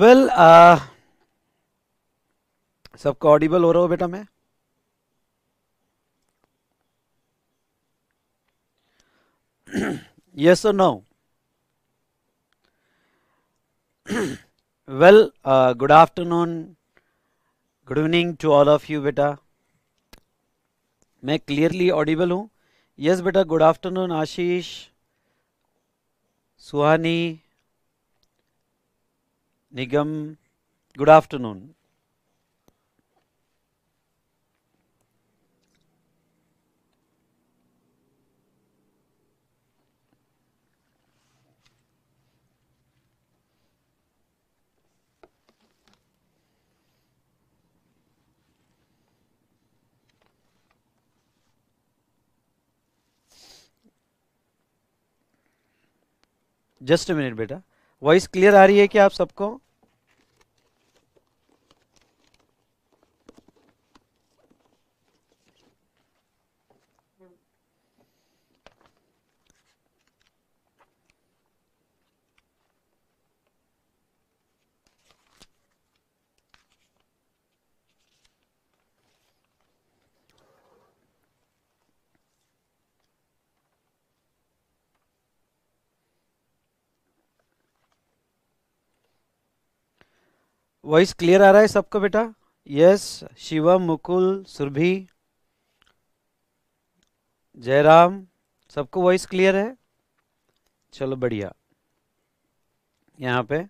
Well सबको Audible हो रहा हो बेटा मैं यस और no well good afternoon good evening to all of you बेटा मैं क्लियरली ऑडिबल हूं यस बेटा good afternoon Ashish Suhani, Nigam, good afternoon. Just minute बेटा वॉइस क्लियर आ रही है क्या आप सबको वॉइस क्लियर आ रहा है सबको बेटा यस शिवम मुकुल सुरभि जयराम सबको वॉइस क्लियर है चलो बढ़िया यहाँ पे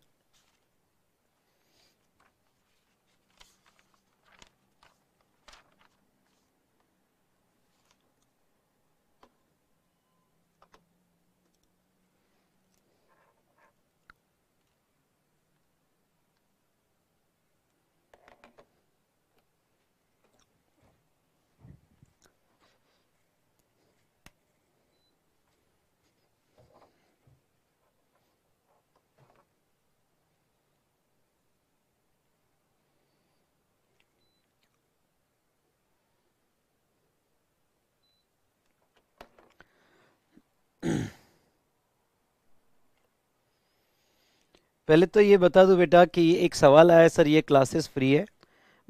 पहले तो ये बता दूं बेटा कि एक सवाल आया सर ये क्लासेस फ्री है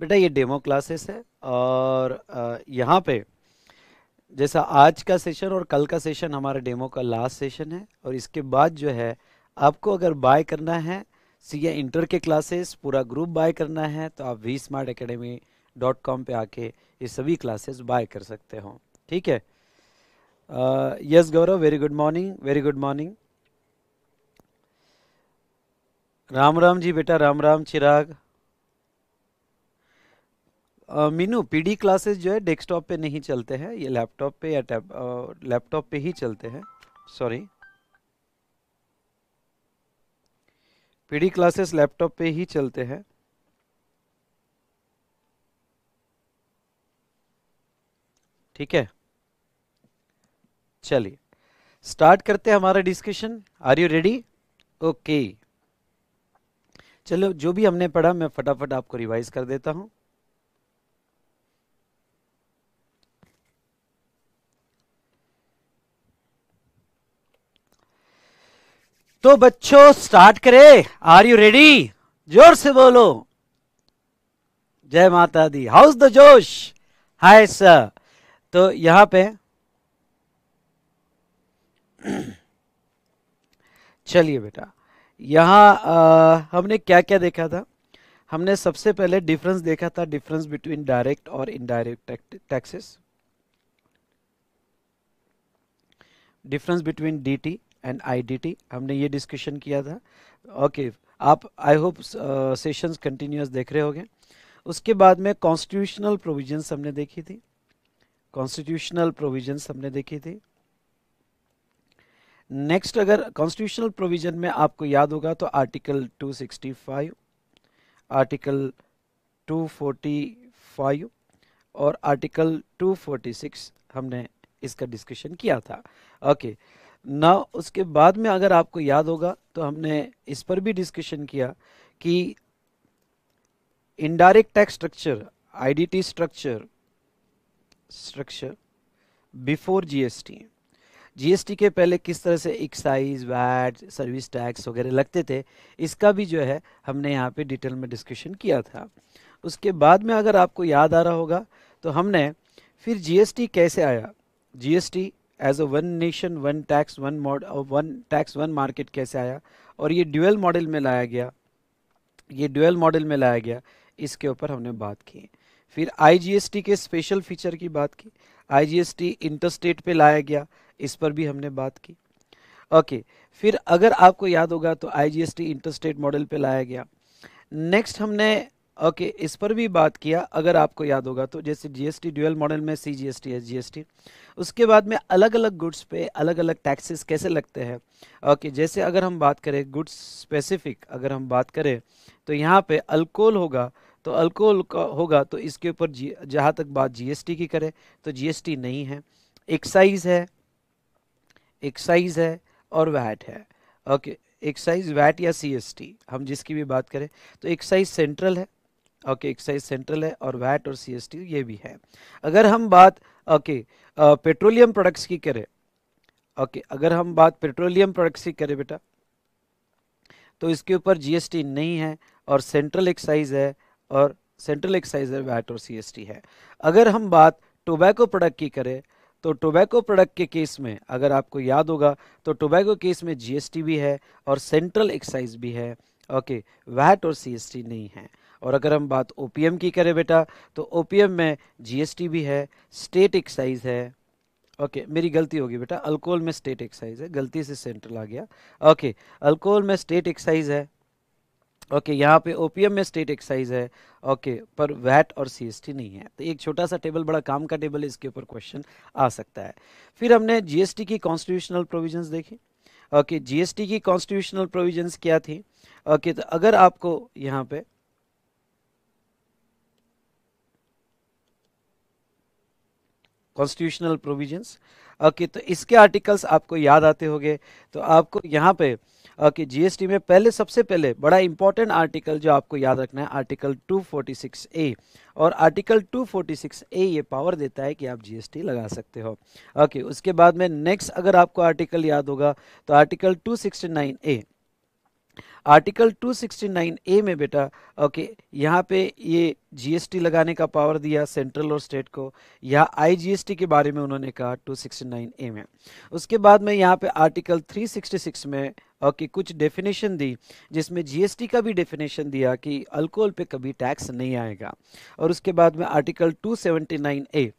बेटा ये डेमो क्लासेस है और यहाँ पे जैसा आज का सेशन और कल का सेशन हमारा डेमो का लास्ट सेशन है और इसके बाद जो है आपको अगर बाय करना है सी या इंटर के क्लासेस पूरा ग्रुप बाय करना है तो आप V smart academy dot com पर आके ये सभी क्लासेस बाय कर सकते हो ठीक है yes Gaurav very good morning very good morning Ram Ram ji बेटा राम राम चिराग मीनू पीडी क्लासेस जो है डेस्कटॉप पे नहीं चलते हैं ये लैपटॉप पे या टैब लैपटॉप पे ही चलते हैं सॉरी पीडी क्लासेस लैपटॉप पे ही चलते हैं ठीक है चलिए स्टार्ट करते हैं हमारा discussion are you ready okay चलो जो भी हमने पढ़ा मैं फटाफट आपको रिवाइज कर देता हूं तो बच्चों स्टार्ट करें आर यू रेडी जोर से बोलो जय माता दी हाउस द जोश हाय सर तो यहां पे चलिए बेटा यहाँ हमने क्या क्या देखा था हमने सबसे पहले डिफरेंस देखा था डिफरेंस बिटवीन डायरेक्ट और indirect taxes difference between DT and IDT हमने ये डिस्कशन किया था ओके okay, आप आई होप सेशंस कंटिन्यूस देख रहे होंगे उसके बाद में कॉन्स्टिट्यूशनल प्रोविजंस हमने देखी थी कॉन्स्टिट्यूशनल प्रोविजंस हमने देखी थी नेक्स्ट अगर कॉन्स्टिट्यूशनल प्रोविजन में आपको याद होगा तो आर्टिकल 265 आर्टिकल 245 और आर्टिकल 246 हमने इसका डिस्कशन किया था ओके okay. ना उसके बाद में अगर आपको याद होगा तो हमने इस पर भी डिस्कशन किया कि indirect tax structure IDT structure structure before GST GST के पहले किस तरह से एक्साइज वैट सर्विस टैक्स वगैरह लगते थे इसका भी जो है हमने यहाँ पे डिटेल में डिस्कशन किया था उसके बाद में अगर आपको याद आ रहा होगा तो हमने फिर जीएसटी कैसे आया GST as a one nation one tax one mod one tax one market कैसे आया और ये ड्यूअल मॉडल में लाया गया ये ड्यूअल मॉडल में लाया गया इसके ऊपर हमने बात की फिर आईजीएसटी के स्पेशल फीचर की बात की आईजीएसटी इंटरस्टेट पे लाया गया इस पर भी हमने बात की ओके okay, फिर अगर आपको याद होगा तो आईजीएसटी इंटरस्टेट मॉडल पे लाया गया नेक्स्ट हमने ओके okay, इस पर भी बात किया अगर आपको याद होगा तो जैसे जीएसटी ड्यूअल मॉडल में C G S T S G S T उसके बाद में अलग अलग गुड्स पे अलग अलग टैक्सेस कैसे लगते हैं ओके okay, जैसे अगर हम बात करें गुड्स स्पेसिफिक अगर हम बात करें तो यहाँ पे अल्कोहल होगा तो अल्कोहल का होगा तो इसके ऊपर जहाँ तक बात जीएसटी की करें तो जीएसटी नहीं है एक्साइज है एक साइज है और वैट है ओके एक साइज वैट या सीएसटी हम जिसकी भी बात करें तो एक साइज सेंट्रल है ओके एक साइज सेंट्रल है और वैट और सीएसटी ये भी है अगर हम बात ओके पेट्रोलियम प्रोडक्ट्स की करें ओके अगर हम बात पेट्रोलियम प्रोडक्ट्स की करें बेटा तो इसके ऊपर जीएसटी नहीं है और सेंट्रल एक्साइज है और सेंट्रल एक्साइज है वैट और सीएसटी है अगर हम बात टोबैको प्रोडक्ट की करें तो टोबैको प्रोडक्ट के केस में अगर आपको याद होगा तो टोबैको केस में जीएसटी भी है और सेंट्रल एक्साइज भी है ओके वैट और सीएसटी नहीं है और अगर हम बात ओपीएम की करें बेटा तो ओपीएम में जीएसटी भी है स्टेट एक्साइज है ओके okay, मेरी गलती होगी बेटा अल्कोहल में स्टेट एक्साइज है गलती से सेंट्रल आ गया ओके okay, अल्कोहल में स्टेट एक्साइज है ओके okay, यहाँ पे ओपीएम में स्टेट एक्साइज है ओके okay, पर वैट और सीएसटी नहीं है तो एक छोटा सा टेबल बड़ा काम का टेबल इसके ऊपर क्वेश्चन आ सकता है फिर हमने जीएसटी की कॉन्स्टिट्यूशनल प्रोविजंस देखी ओके okay, जीएसटी की कॉन्स्टिट्यूशनल प्रोविजंस क्या थी ओके okay, तो अगर आपको यहाँ पे कॉन्स्टिट्यूशनल प्रोविजंस ओके तो इसके आर्टिकल्स आपको याद आते होंगे तो आपको यहाँ पे ओके जीएसटी में पहले सबसे पहले बड़ा इंपॉर्टेंट आर्टिकल जो आपको याद रखना है आर्टिकल 246 ए और आर्टिकल 246 ए ये पावर देता है कि आप जीएसटी लगा सकते हो ओके उसके बाद में नेक्स्ट अगर आपको आर्टिकल याद होगा तो आर्टिकल 269 ए आर्टिकल 269 ए में बेटा ओके यहाँ पे ये जीएसटी लगाने का पावर दिया सेंट्रल और स्टेट को यहाँ आईजीएसटी के बारे में उन्होंने कहा 269 ए में उसके बाद में यहाँ पे आर्टिकल 366 में ओके कुछ डेफिनेशन दी जिसमें जीएसटी का भी डेफिनेशन दिया कि अल्कोहल पे कभी टैक्स नहीं आएगा और उसके बाद में article two A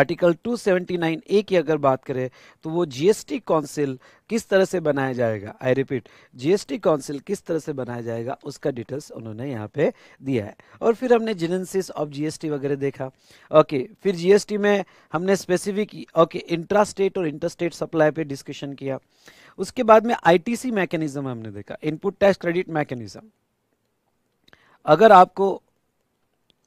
article 279 A की अगर बात करें तो वो जीएसटी काउंसिल किस तरह से बनाया जाएगा आई रिपीट जीएसटी काउंसिल किस तरह से बनाया जाएगा उसका डिटेल्स उन्होंने यहाँ पे दिया है और फिर हमने जिनेसिस ऑफ जीएसटी वगैरह देखा ओके फिर जीएसटी में हमने स्पेसिफिक ओके इंट्रा स्टेट और इंटरस्टेट सप्लाई पे डिस्कशन किया उसके बाद में आईटीसी मैकेनिज्म हमने देखा इनपुट टैक्स क्रेडिट मैकेनिज्म अगर आपको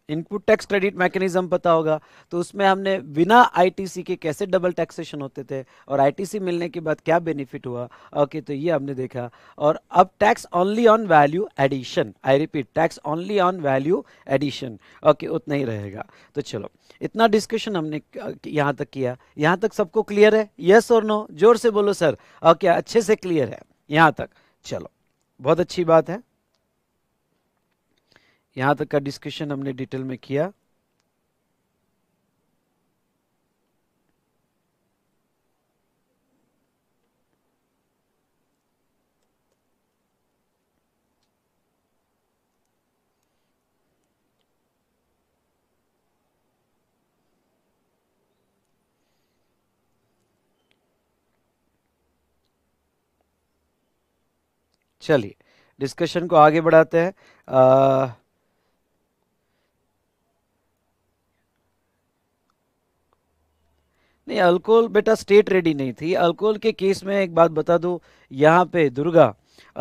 इनपुट टैक्स क्रेडिट मैकेनिज्म पता होगा तो उसमें हमने बिना आईटीसी के कैसे डबल टैक्सेशन होते थे और आईटीसी मिलने के बाद क्या बेनिफिट हुआ ओके तो ये हमने देखा और अब tax only on value addition I repeat tax only on value addition okay उतना ही रहेगा तो चलो इतना डिस्कशन हमने यहाँ तक किया यहाँ तक सबको क्लियर है यस और नो जोर से बोलो सर ओके अच्छे से क्लियर है यहाँ तक चलो बहुत अच्छी बात है यहां तक का डिस्कशन हमने डिटेल में किया चलिए डिस्कशन को आगे बढ़ाते हैं नहीं अल्कोहल बेटा स्टेट रेडी नहीं थी अल्कोहल के केस में एक बात बता दो यहाँ पे दुर्गा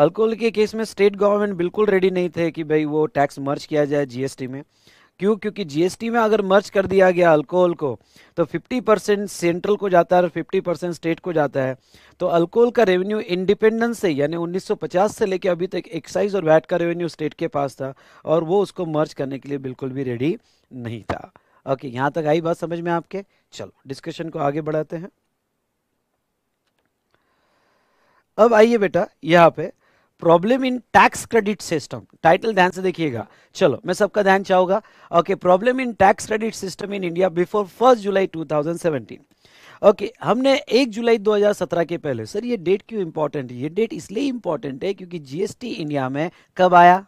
अल्कोहल के केस में स्टेट गवर्नमेंट बिल्कुल रेडी नहीं थे कि भाई वो टैक्स मर्ज किया जाए जीएसटी में क्यों क्योंकि जीएसटी में अगर मर्ज कर दिया गया अल्कोहल को तो 50 परसेंट सेंट्रल को जाता है और 50 परसेंट स्टेट को जाता है तो अल्कोहल का रेवेन्यू इंडिपेंडेंस से यानी 1950 से लेकर अभी तक एक्साइज और वैट का रेवेन्यू स्टेट के पास था और वो उसको मर्ज करने के लिए बिल्कुल भी रेडी नहीं था ओके यहां तक आई बात समझ में आपके चलो डिस्कशन को आगे बढ़ाते हैं अब आइए बेटा यहाँ पे problem in tax credit system title ध्यान से देखिएगा चलो मैं सबका ध्यान चाहूंगा okay problem in tax credit system in India before first July 2017 okay okay, हमने एक जुलाई 2017 के पहले सर ये डेट क्यों इंपॉर्टेंट है ये डेट इसलिए इंपॉर्टेंट है क्योंकि जीएसटी इंडिया में कब आया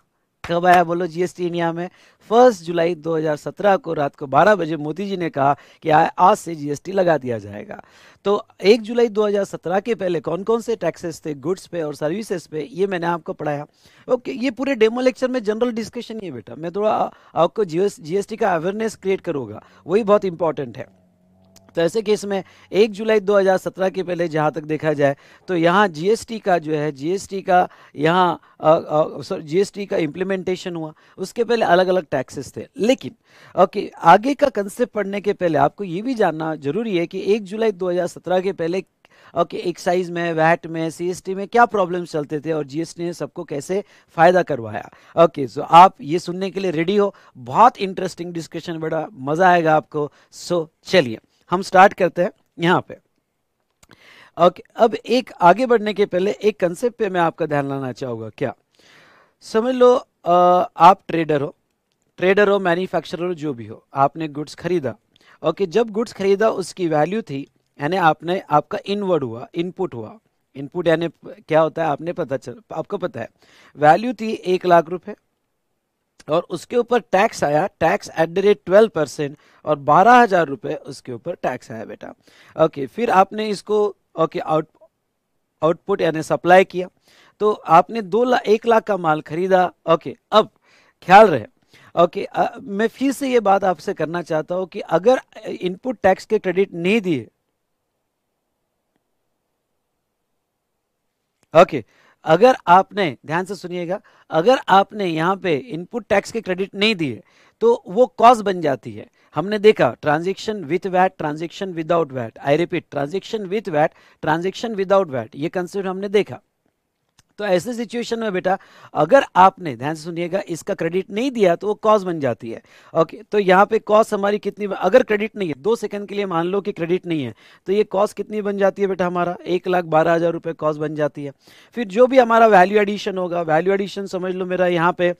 कब आया बोलो जीएसटी इंडिया में फर्स्ट जुलाई 2017 को रात को 12 बजे मोदी जी ने कहा कि आज से जीएसटी लगा दिया जाएगा तो 1 जुलाई 2017 के पहले कौन कौन से टैक्सेस थे गुड्स पे और सर्विसेज पे ये मैंने आपको पढ़ाया ओके ये पूरे डेमो लेक्चर में जनरल डिस्कशन ही है बेटा मैं थोड़ा आपको जीएसटी का अवेयरनेस क्रिएट करूँगा वही बहुत इंपॉर्टेंट है तो ऐसे केस में एक जुलाई 2017 के पहले जहाँ तक देखा जाए तो यहाँ जीएसटी का जो है जीएसटी का यहाँ सॉरी जीएसटी का इम्प्लीमेंटेशन हुआ उसके पहले अलग अलग टैक्सेस थे लेकिन ओके आगे का कंसेप्ट पढ़ने के पहले आपको ये भी जानना जरूरी है कि एक जुलाई दो के पहले ओके okay, एक्साइज में वैट में सीएसटी में क्या प्रॉब्लम्स चलते थे और जीएसटी ने सबको कैसे फायदा करवाया ओके okay, सो so आप ये सुनने के लिए रेडी हो बहुत इंटरेस्टिंग डिस्कशन बड़ा मजा आएगा आपको सो so, चलिए हम स्टार्ट करते हैं यहाँ पे ओके अब एक आगे बढ़ने के पहले एक कंसेप्ट पे मैं आपका ध्यान लाना चाहूँगा क्या समझ लो आप ट्रेडर हो ट्रेडर हो मैन्युफैक्चरर हो जो भी हो आपने गुड्स खरीदा ओके जब गुड्स खरीदा उसकी वैल्यू थी यानी आपने आपका इनवर्ड हुआ इनपुट हुआ इनपुट यानी क्या होता है आपने पता चल आपको पता है वैल्यू थी एक लाख रुपए और उसके ऊपर टैक्स आया tax at the rate twelve percent और बारह हजार रुपए उसके ऊपर टैक्स आया बेटा ओके फिर आपने इसको ओके आउट आउटपुट यानी सप्लाई किया तो आपने दो लाख एक लाख का माल खरीदा ओके अब ख्याल रहे ओके आ, मैं फिर से ये बात आपसे करना चाहता हूं कि अगर इनपुट टैक्स के क्रेडिट नहीं दिए ओके okay, अगर आपने ध्यान से सुनिएगा अगर आपने यहाँ पे इनपुट टैक्स के क्रेडिट नहीं दिए तो वो कॉज बन जाती है हमने देखा transaction with VAT transaction without VAT I repeat transaction with VAT transaction without VAT ये कंसेप्ट हमने देखा तो ऐसे सिचुएशन में बेटा अगर आपने ध्यान से सुनिएगा इसका क्रेडिट नहीं दिया तो वो कॉज बन जाती है ओके तो यहाँ पे कॉज हमारी कितनी अगर क्रेडिट नहीं है दो सेकंड के लिए मान लो कि क्रेडिट नहीं है तो ये कॉज कितनी बन जाती है बेटा हमारा एक लाख बारह हज़ार रुपये कॉज बन जाती है फिर जो भी हमारा वैल्यू एडिशन होगा वैल्यू एडिशन समझ लो मेरा यहाँ पे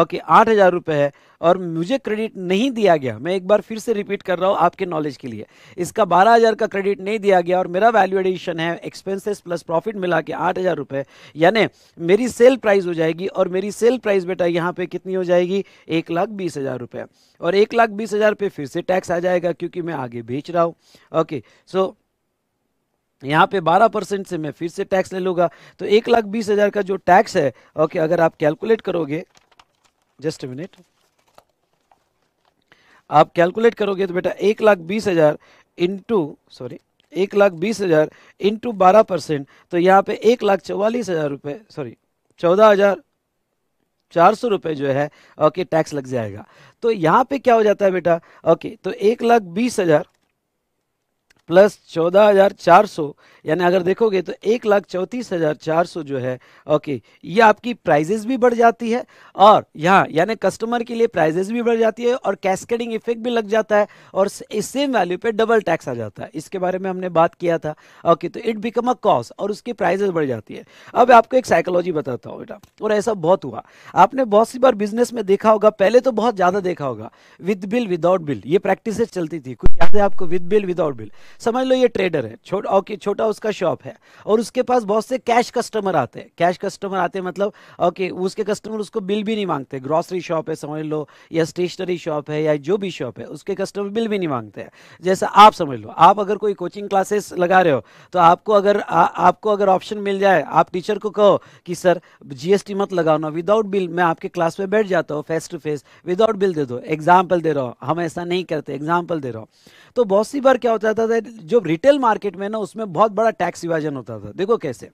ओके आठ हज़ार है और मुझे क्रेडिट नहीं दिया गया मैं एक बार फिर से रिपीट कर रहा हूँ आपके नॉलेज के लिए इसका बारह हज़ार का क्रेडिट नहीं दिया गया और मेरा वैल्यू एडिशन है एक्सपेंसेस प्लस प्रॉफिट मिला के आठ हज़ार रुपये यानी मेरी सेल प्राइस हो जाएगी और मेरी सेल प्राइस बेटा यहाँ पे कितनी हो जाएगी एक लाख बीस हज़ार रुपये और एक लाख बीस हज़ार पे फिर से टैक्स आ जाएगा क्योंकि मैं आगे बेच रहा हूँ ओके सो यहाँ पे 12 परसेंट से मैं फिर से टैक्स ले लूँगा तो एक लाख बीस हज़ार का जो टैक्स है ओके अगर आप कैलकुलेट करोगे जस्ट मिनट आप कैलकुलेट करोगे तो बेटा एक लाख बीस हज़ार इंटू सॉरी एक लाख बीस हज़ार इंटू बारह परसेंट तो यहाँ पे एक लाख चौवालीस हज़ार रुपये सॉरी चौदह हज़ार चार सौ रुपये जो है ओके टैक्स लग जाएगा तो यहाँ पे क्या हो जाता है बेटा ओके तो एक लाख बीस हज़ार प्लस चौदह हज़ार चार सौ यानी अगर देखोगे तो एक लाख चौंतीस हज़ार चार सौ जो है ओके ये आपकी प्राइजेस भी बढ़ जाती है और यहाँ यानी कस्टमर के लिए प्राइजेस भी बढ़ जाती है और कैस्केडिंग इफेक्ट भी लग जाता है और इस सेम वैल्यू पे डबल टैक्स आ जाता है इसके बारे में हमने बात किया था ओके तो इट बिकम अ कॉस्ट और उसकी प्राइजेस बढ़ जाती है अब आपको एक साइकोलॉजी बताता हूँ बेटा और ऐसा बहुत हुआ आपने बहुत सी बार बिजनेस में देखा होगा पहले तो बहुत ज़्यादा देखा होगा विद बिल विदाउट बिल ये प्रैक्टिस चलती थी कुछ याद है आपको विद बिल विदाउट बिल समझ लो ये ट्रेडर है छोटा ओके छोटा उसका शॉप है और उसके पास बहुत से कैश कस्टमर आते हैं कैश कस्टमर आते हैं मतलब ओके उसके कस्टमर उसको बिल भी नहीं मांगते ग्रॉसरी शॉप है समझ लो या स्टेशनरी शॉप है या जो भी शॉप है उसके कस्टमर बिल भी नहीं मांगते हैं जैसा आप समझ लो आप अगर कोई कोचिंग क्लासेस लगा रहे हो तो आपको अगर आ, आपको अगर ऑप्शन मिल जाए आप टीचर को कहो कि सर जीएसटी मत लगाओ ना विदाउट बिल मैं आपके क्लास में बैठ जाता हूँ face to face without bill दे दो एग्जाम्पल दे रहा हूँ हम ऐसा नहीं करते एग्जाम्पल दे रहा हूँ तो बहुत सी बार क्या होता था जो रिटेल मार्केट में ना उसमें बहुत बड़ा बड़ा टैक्स विभाजन होता था देखो कैसे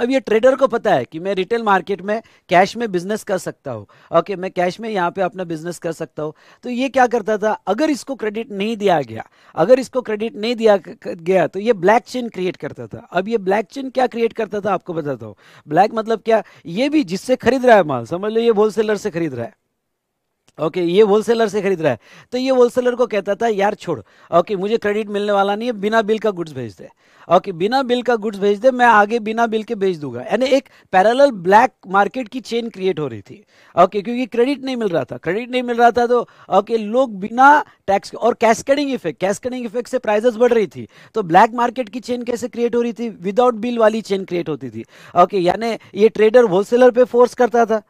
अब ये ट्रेडर को पता है कि मैं रिटेल मार्केट में कैश में बिजनेस कर सकता हूँ ओके मैं कैश में यहाँ पे अपना बिजनेस कर सकता हूँ तो ये क्या करता था अगर इसको क्रेडिट नहीं दिया गया अगर इसको क्रेडिट नहीं दिया गया तो ये ब्लैक चेन क्रिएट करता था अब ये ब्लैक चेन क्या क्रिएट करता था आपको बताता हूँ ब्लैक मतलब क्या ये भी जिससे खरीद रहा है माल समझ लो ये होलसेलर से खरीद रहा है ओके okay, ये होलसेलर से खरीद रहा है तो ये होलसेलर को कहता था यार छोड़ ओके okay, मुझे क्रेडिट मिलने वाला नहीं है बिना बिल का गुड्स भेज दे ओके okay, बिना बिल का गुड्स भेज दे मैं आगे बिना बिल के भेज दूंगा यानी एक पैरेलल ब्लैक मार्केट की चेन क्रिएट हो रही थी ओके okay, क्योंकि क्रेडिट नहीं मिल रहा था क्रेडिट नहीं मिल रहा था तो ओके okay, लोग बिना टैक्स और कैस्केडिंग इफेक्ट कैस्केडिंग इफेक्ट से प्राइजेस बढ़ रही थी तो ब्लैक मार्केट की चेन कैसे क्रिएट हो रही थी विदाउट बिल वाली चेन क्रिएट होती थी ओके okay, यानी ये ट्रेडर होलसेलर पर फोर्स करता था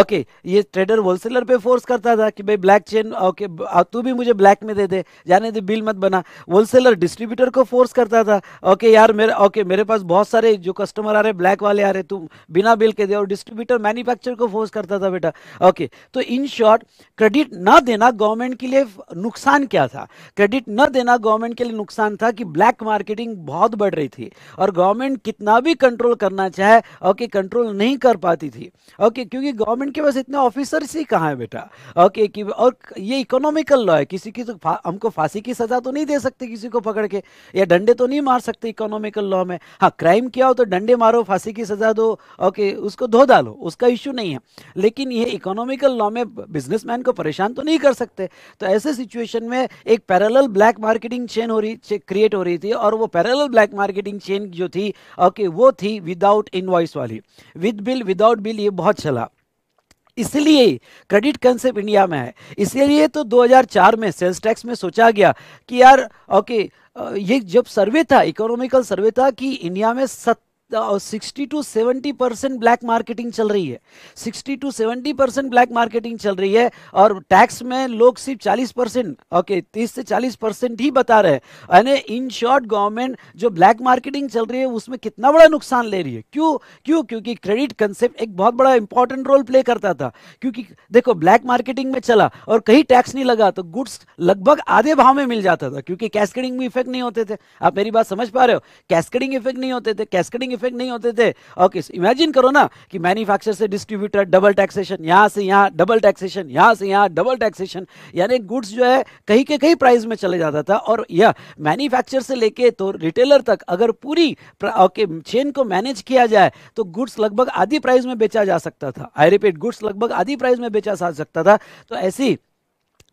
ओके ये ट्रेडर होलसेलर पे फोर्स करता था कि भाई ब्लैक चेन ओके तू भी मुझे ब्लैक में दे दे जाने दे बिल मत बना होलसेलर डिस्ट्रीब्यूटर को फोर्स करता था ओके यार मेरे ओके मेरे पास बहुत सारे जो कस्टमर आ रहे ब्लैक वाले आ रहे तुम बिना बिल के दे और डिस्ट्रीब्यूटर मैन्युफैक्चर को फोर्स करता था बेटा ओके तो इन शॉर्ट क्रेडिट ना देना गवर्नमेंट के लिए नुकसान क्या था क्रेडिट न देना गवर्नमेंट के लिए नुकसान था कि ब्लैक मार्केटिंग बहुत बढ़ रही थी और गवर्नमेंट कितना भी कंट्रोल करना चाहे ओके कंट्रोल नहीं कर पाती थी ओके क्योंकि गवर्नमेंट गवर्नमेंट के पास इतने ऑफिसर्स ही कहाँ है बेटा ओके कि और ये इकोनॉमिकल लॉ है किसी की तो हमको फांसी की सज़ा तो नहीं दे सकते किसी को पकड़ के या डंडे तो नहीं मार सकते इकोनॉमिकल लॉ में हाँ क्राइम किया हो तो डंडे मारो फांसी की सज़ा दो ओके उसको धो डालो उसका इश्यू नहीं है लेकिन ये इकोनॉमिकल लॉ में बिजनेस को परेशान तो नहीं कर सकते तो ऐसे सिचुएशन में एक पैरल ब्लैक मार्केटिंग चेन हो रही क्रिएट हो रही थी और वो पैरल ब्लैक मार्केटिंग चेन जो थी ओके वो थी विदाउट इनवॉइस वाली विद बिल विदाउट बिल ये बहुत चला इसलिए क्रेडिट कंसेप्ट इंडिया में है इसलिए तो 2004 में सेल्स टैक्स में सोचा गया कि यार ओके ये जब सर्वे था इकोनॉमिकल सर्वे था कि इंडिया में सत्तर sixty to seventy percent black marketing चल रही है sixty to seventy percent black marketing चल रही है और टैक्स में लोग सिर्फ चालीस परसेंट ओके तीस से चालीस परसेंट ही बता रहे हैं इन शॉर्ट गवर्नमेंट जो ब्लैक मार्केटिंग चल रही है उसमें कितना बड़ा नुकसान ले रही है क्यों क्यों क्योंकि क्रेडिट कंसेप्ट एक बहुत बड़ा इंपॉर्टेंट रोल प्ले करता था क्योंकि देखो ब्लैक मार्केटिंग में चला और कहीं टैक्स नहीं लगा तो गुड्स लगभग आधे भाव में मिल जाता था क्योंकि कैस्केडिंग में इफेक्ट नहीं होते थे आप मेरी बात समझ पा रहे हो कैस्केडिंग इफेक्ट नहीं होते थे कैस्केडिंग इफेक्ट नहीं होते थे ओके इमेजिन करो ना कि मैन्युफैक्चर से डिस्ट्रीब्यूटर डबल टैक्सेशन यहां से यहां डबल टैक्सेशन यहां से यहां डबल टैक्सेशन यानी गुड्स जो है कहीं के कहीं प्राइस में चले जाता था और यह मैन्युफैक्चर से लेके तो रिटेलर तक अगर पूरी ओके चेन को मैनेज किया जाए तो गुड्स लगभग आधी प्राइस में बेचा जा सकता था आई रिपीट गुड्स लगभग आधी प्राइस में बेचा जा सकता था तो ऐसी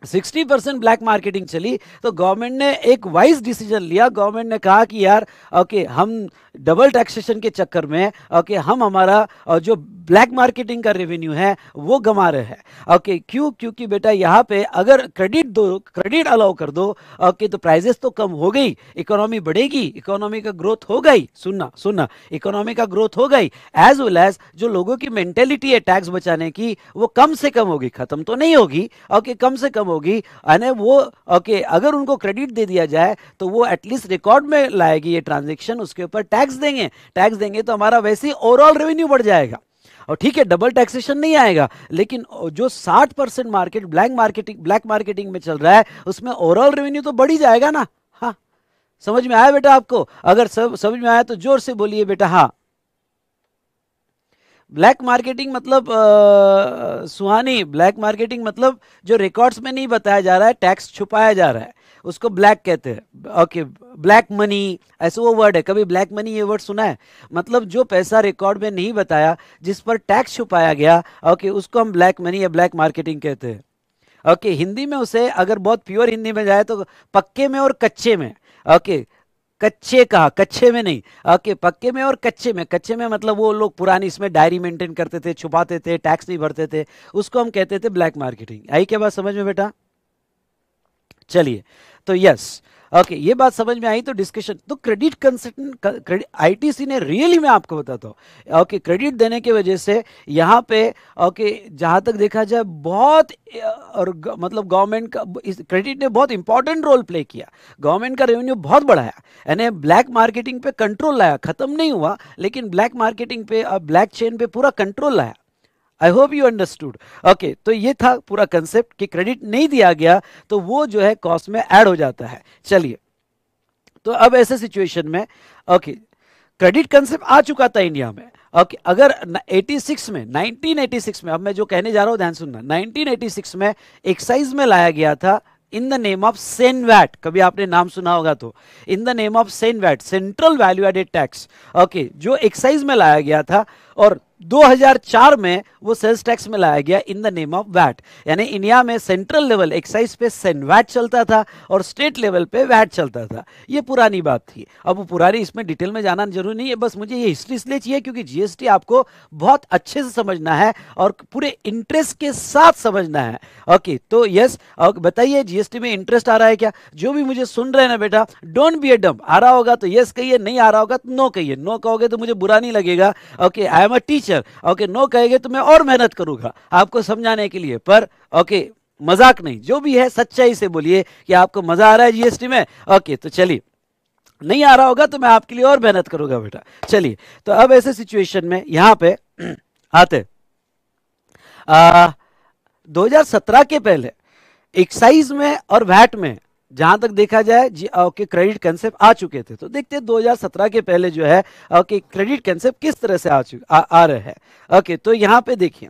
60 परसेंट ब्लैक मार्केटिंग चली तो गवर्नमेंट ने एक वाइज डिसीजन लिया गवर्नमेंट ने कहा कि यार ओके okay, हम डबल टैक्सेशन के चक्कर में ओके हम हमारा जो ब्लैक मार्केटिंग का रेवेन्यू है वो गंवा रहे हैं ओके क्यों क्योंकि बेटा यहाँ पे अगर क्रेडिट दो क्रेडिट अलाउ कर दो ओके तो प्राइजेस तो कम हो गई इकोनॉमी बढ़ेगी इकोनॉमी का ग्रोथ हो गई सुनना सुनना इकोनॉमी का ग्रोथ हो गई एज वेल एज जो लोगों की मेंटेलिटी है टैक्स बचाने की वो कम से कम होगी खत्म तो नहीं होगी ओके कम से कम होगी यानी वो ओके अगर उनको क्रेडिट दे दिया जाए तो वो एटलीस्ट रिकॉर्ड में लाएगी ये ट्रांजेक्शन उसके ऊपर टैक्स टैक्स देंगे टैक्स देंगे तो हमारा वैसे ही ओवरऑल रेवेन्यू बढ़ जाएगा और ठीक है डबल टैक्सेशन नहीं आएगा लेकिन जो 60 percent market black marketing black marketing में चल रहा है उसमें ओवरऑल रेवेन्यू तो बढ़ ही जाएगा ना हाँ समझ में आया बेटा आपको अगर सब समझ में आया तो जोर से बोलिए बेटा हाँ ब्लैक मार्केटिंग मतलब आ, सुहानी ब्लैक मार्केटिंग मतलब जो रिकॉर्ड्स में नहीं बताया जा रहा है टैक्स छुपाया जा रहा है उसको ब्लैक कहते हैं ओके ब्लैक मनी ऐसे वो वर्ड है कभी ब्लैक मनी ये वर्ड सुना है मतलब जो पैसा रिकॉर्ड में नहीं बताया जिस पर टैक्स छुपाया गया ओके उसको हम ब्लैक मनी या ब्लैक मार्केटिंग कहते हैं ओके okay, हिंदी में उसे अगर बहुत प्योर हिंदी में जाए तो पक्के में और कच्चे में ओके okay, कच्चे कहा कच्चे में नहीं ओके okay, पक्के में और कच्चे में कच्चे में मतलब वो लोग पुरानी इसमें डायरी मेंटेन करते थे छुपाते थे टैक्स नहीं भरते थे उसको हम कहते थे ब्लैक मार्केटिंग आई क्या बात समझ में बेटा चलिए तो यस ओके ये बात समझ में आई तो डिस्कशन तो क्रेडिट कंसल्टेंट आईटीसी ने रियली मैं आपको बताता हूँ ओके क्रेडिट देने की वजह से यहाँ पे ओके जहाँ तक देखा जाए बहुत और मतलब गवर्नमेंट का इस क्रेडिट ने बहुत इंपॉर्टेंट रोल प्ले किया गवर्नमेंट का रेवेन्यू बहुत बढ़ाया यानी ब्लैक मार्केटिंग पे कंट्रोल लाया खत्म नहीं हुआ लेकिन ब्लैक मार्केटिंग पे ब्लैक चेन पे पूरा कंट्रोल लाया I hope you understood okay तो ये था पूरा कंसेप्ट कि क्रेडिट नहीं दिया गया तो वो जो है कॉस्ट में ऐड हो जाता है चलिए तो अब ऐसे सिचुएशन में ओके क्रेडिट कंसेप्ट आ चुका था इंडिया में ओके अगर 86 में 1986 में अब मैं जो कहने जा रहा हूं ध्यान सुनना 1986 में एक्साइज में लाया गया था in the name of CENVAT कभी आपने नाम सुना होगा तो in the name of CENVAT central value added tax okay जो एक्साइज में लाया गया था और 2004 में वो सेल्स टैक्स में लाया गया in the name of VAT यानी इंडिया में सेंट्रल लेवल एक्साइज पे सेन वैट चलता था और स्टेट लेवल पे वैट चलता था ये पुरानी बात थी अब वो पुरानी इसमें डिटेल में जाना जरूरी नहीं है बस मुझे ये हिस्ट्री इसलिए चाहिए क्योंकि जीएसटी आपको बहुत अच्छे से समझना है और पूरे इंटरेस्ट के साथ समझना है ओके तो यस बताइए जीएसटी में इंटरेस्ट आ रहा है क्या जो भी मुझे सुन रहे ना बेटा डोंट बी ए डम्प आ रहा होगा तो यस कहिए नहीं आ रहा होगा तो नो कहिए नो कहोगे तो मुझे बुरा नहीं लगेगा okay I am a teacher teacher okay no कहेंगे तो मैं और मेहनत करूंगा आपको समझाने के लिए पर ओके मजाक नहीं जो भी है सच्चाई से बोलिए कि आपको मजा आ रहा है जीएसटी में ओके तो चलिए नहीं आ रहा होगा तो मैं आपके लिए और मेहनत करूंगा बेटा चलिए तो अब ऐसे सिचुएशन में यहां पे आते आ, 2017 के पहले एक्साइज में और वैट में जहां तक देखा जाए जी ओके क्रेडिट कंसेप्ट आ चुके थे तो देखते हैं 2017 के पहले जो है ओके क्रेडिट कंसेप्ट किस तरह से आ चुके आ, आ रहे हैं ओके तो यहाँ पे देखिए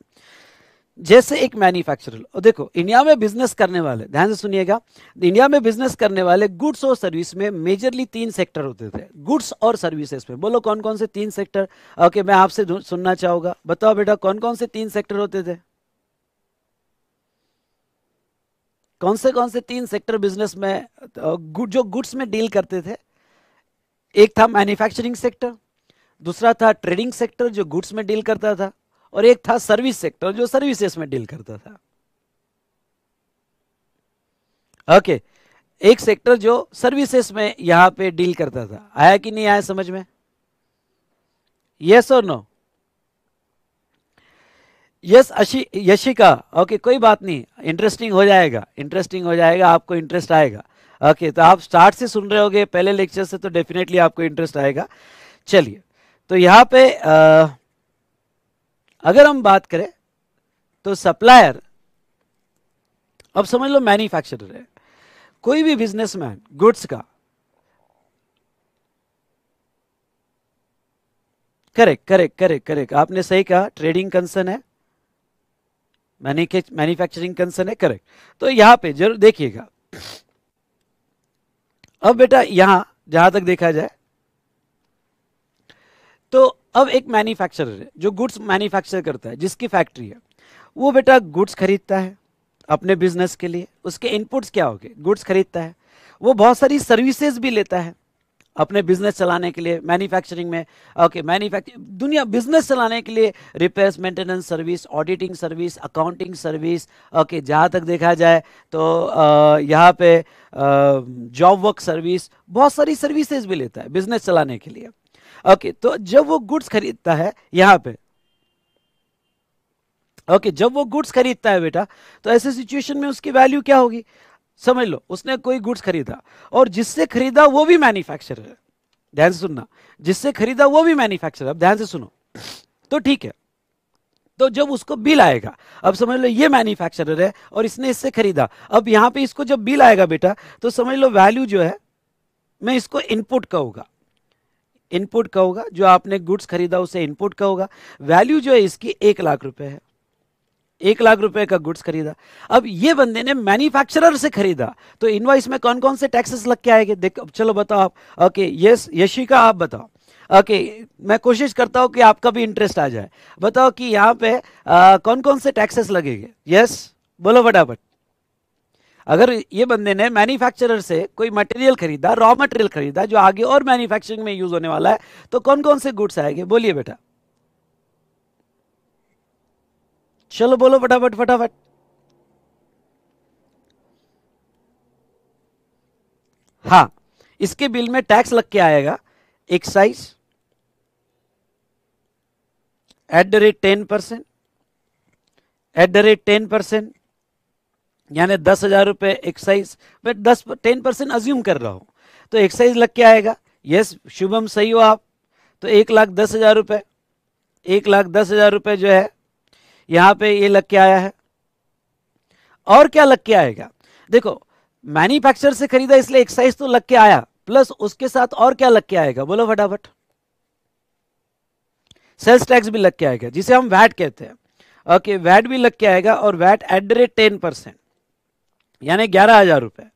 जैसे एक मैन्युफैक्चरर और देखो इंडिया में बिजनेस करने वाले ध्यान से सुनिएगा इंडिया में बिजनेस करने वाले गुड्स और सर्विस में मेजरली तीन सेक्टर होते थे गुड्स और सर्विसेज में बोलो कौन कौन से तीन सेक्टर ओके मैं आपसे सुनना चाहूंगा बताओ बेटा कौन कौन से तीन सेक्टर होते थे कौन से कौन से तीन सेक्टर बिजनेस में गुड जो गुड्स में डील करते थे एक था मैन्युफैक्चरिंग सेक्टर दूसरा था ट्रेडिंग सेक्टर जो गुड्स में डील करता था और एक था सर्विस सेक्टर जो सर्विसेस में डील करता था ओके okay, एक सेक्टर जो सर्विसेस में यहां पे डील करता था आया कि नहीं आया समझ में यस और नो यस अशी यशिका ओके कोई बात नहीं इंटरेस्टिंग हो जाएगा इंटरेस्टिंग हो जाएगा आपको इंटरेस्ट आएगा ओके okay, तो आप स्टार्ट से सुन रहे होगे पहले लेक्चर से तो डेफिनेटली आपको इंटरेस्ट आएगा चलिए तो यहाँ पे आ, अगर हम बात करें तो सप्लायर अब समझ लो मैन्युफैक्चरर है कोई भी बिजनेसमैन गुड्स का करेक्ट करेक्ट करेक्ट करेक्ट आपने सही कहा ट्रेडिंग कंसर्न है मैन्युफैक्चरिंग कंसर्न है करेक्ट तो यहाँ पे जरूर देखिएगा अब बेटा यहाँ जहां तक देखा जाए तो अब एक मैन्युफैक्चरर है जो गुड्स मैन्युफैक्चर करता है जिसकी फैक्ट्री है वो बेटा गुड्स खरीदता है अपने बिजनेस के लिए उसके इनपुट्स क्या गए गुड्स खरीदता है वो बहुत सारी सर्विसेज भी लेता है अपने बिजनेस चलाने के लिए मैन्युफैक्चरिंग में ओके मैन्युफैक्चर दुनिया बिजनेस चलाने के लिए repairs maintenance service auditing service accounting service okay जहाँ तक देखा जाए तो यहाँ पे जॉब वर्क सर्विस बहुत सारी सर्विसेज भी लेता है बिजनेस चलाने के लिए ओके तो जब वो गुड्स खरीदता है यहाँ पे ओके जब वो गुड्स खरीदता है बेटा तो ऐसे सिचुएशन में उसकी वैल्यू क्या होगी समझ लो उसने कोई गुड्स खरीदा और जिससे खरीदा वो भी मैन्युफैक्चरर है ध्यान से सुनना जिससे खरीदा वो भी मैन्युफैक्चरर अब ध्यान से सुनो तो ठीक है तो जब उसको बिल आएगा अब समझ लो ये मैन्युफैक्चरर है और इसने इससे खरीदा अब यहां पे इसको जब बिल आएगा बेटा तो समझ लो वैल्यू जो है मैं इसको इनपुट कहूंगा इनपुट कहूंगा जो आपने गुड्स खरीदा उसे इनपुट कहूंगा वैल्यू जो है इसकी एक लाख रुपए है एक लाख रुपए का गुड्स खरीदा अब ये बंदे ने मैन्युफैक्चरर से खरीदा तो इनवाइस में कौन कौन से टैक्सेस लग के आएंगे देख चलो बताओ आप ओके यस यशिका आप बताओ ओके मैं कोशिश करता हूँ कि आपका भी इंटरेस्ट आ जाए बताओ कि यहाँ पे आ, कौन कौन से टैक्सेस लगेंगे यस बोलो फटाफट अगर ये बंदे ने मैन्युफैक्चरर से कोई मटेरियल खरीदा रॉ मटेरियल खरीदा जो आगे और मैन्युफैक्चरिंग में यूज होने वाला है तो कौन कौन से गुड्स आएंगे बोलिए बेटा चलो बोलो फटाफट फटाफट हाँ इसके बिल में टैक्स लग के आएगा excise at the rate ten percent at the rate ten percent यानी दस हजार रुपए एक्साइज बट दस टेन परसेंट अज्यूम कर रहा हूं तो एक्साइज लग के आएगा यस शुभम सही हो आप तो एक लाख दस हजार रुपए एक लाख दस हजार रुपए जो है यहां पे ये लग के आया है और क्या लग के आएगा देखो मैन्युफैक्चर से खरीदा इसलिए एक्साइज तो लग के आया प्लस उसके साथ और क्या लग के आएगा बोलो फटाफट सेल्स टैक्स भी लग के आएगा जिसे हम वैट कहते हैं ओके वैट भी लग के आएगा और VAT at the rate ten percent यानी ग्यारह हजार रुपए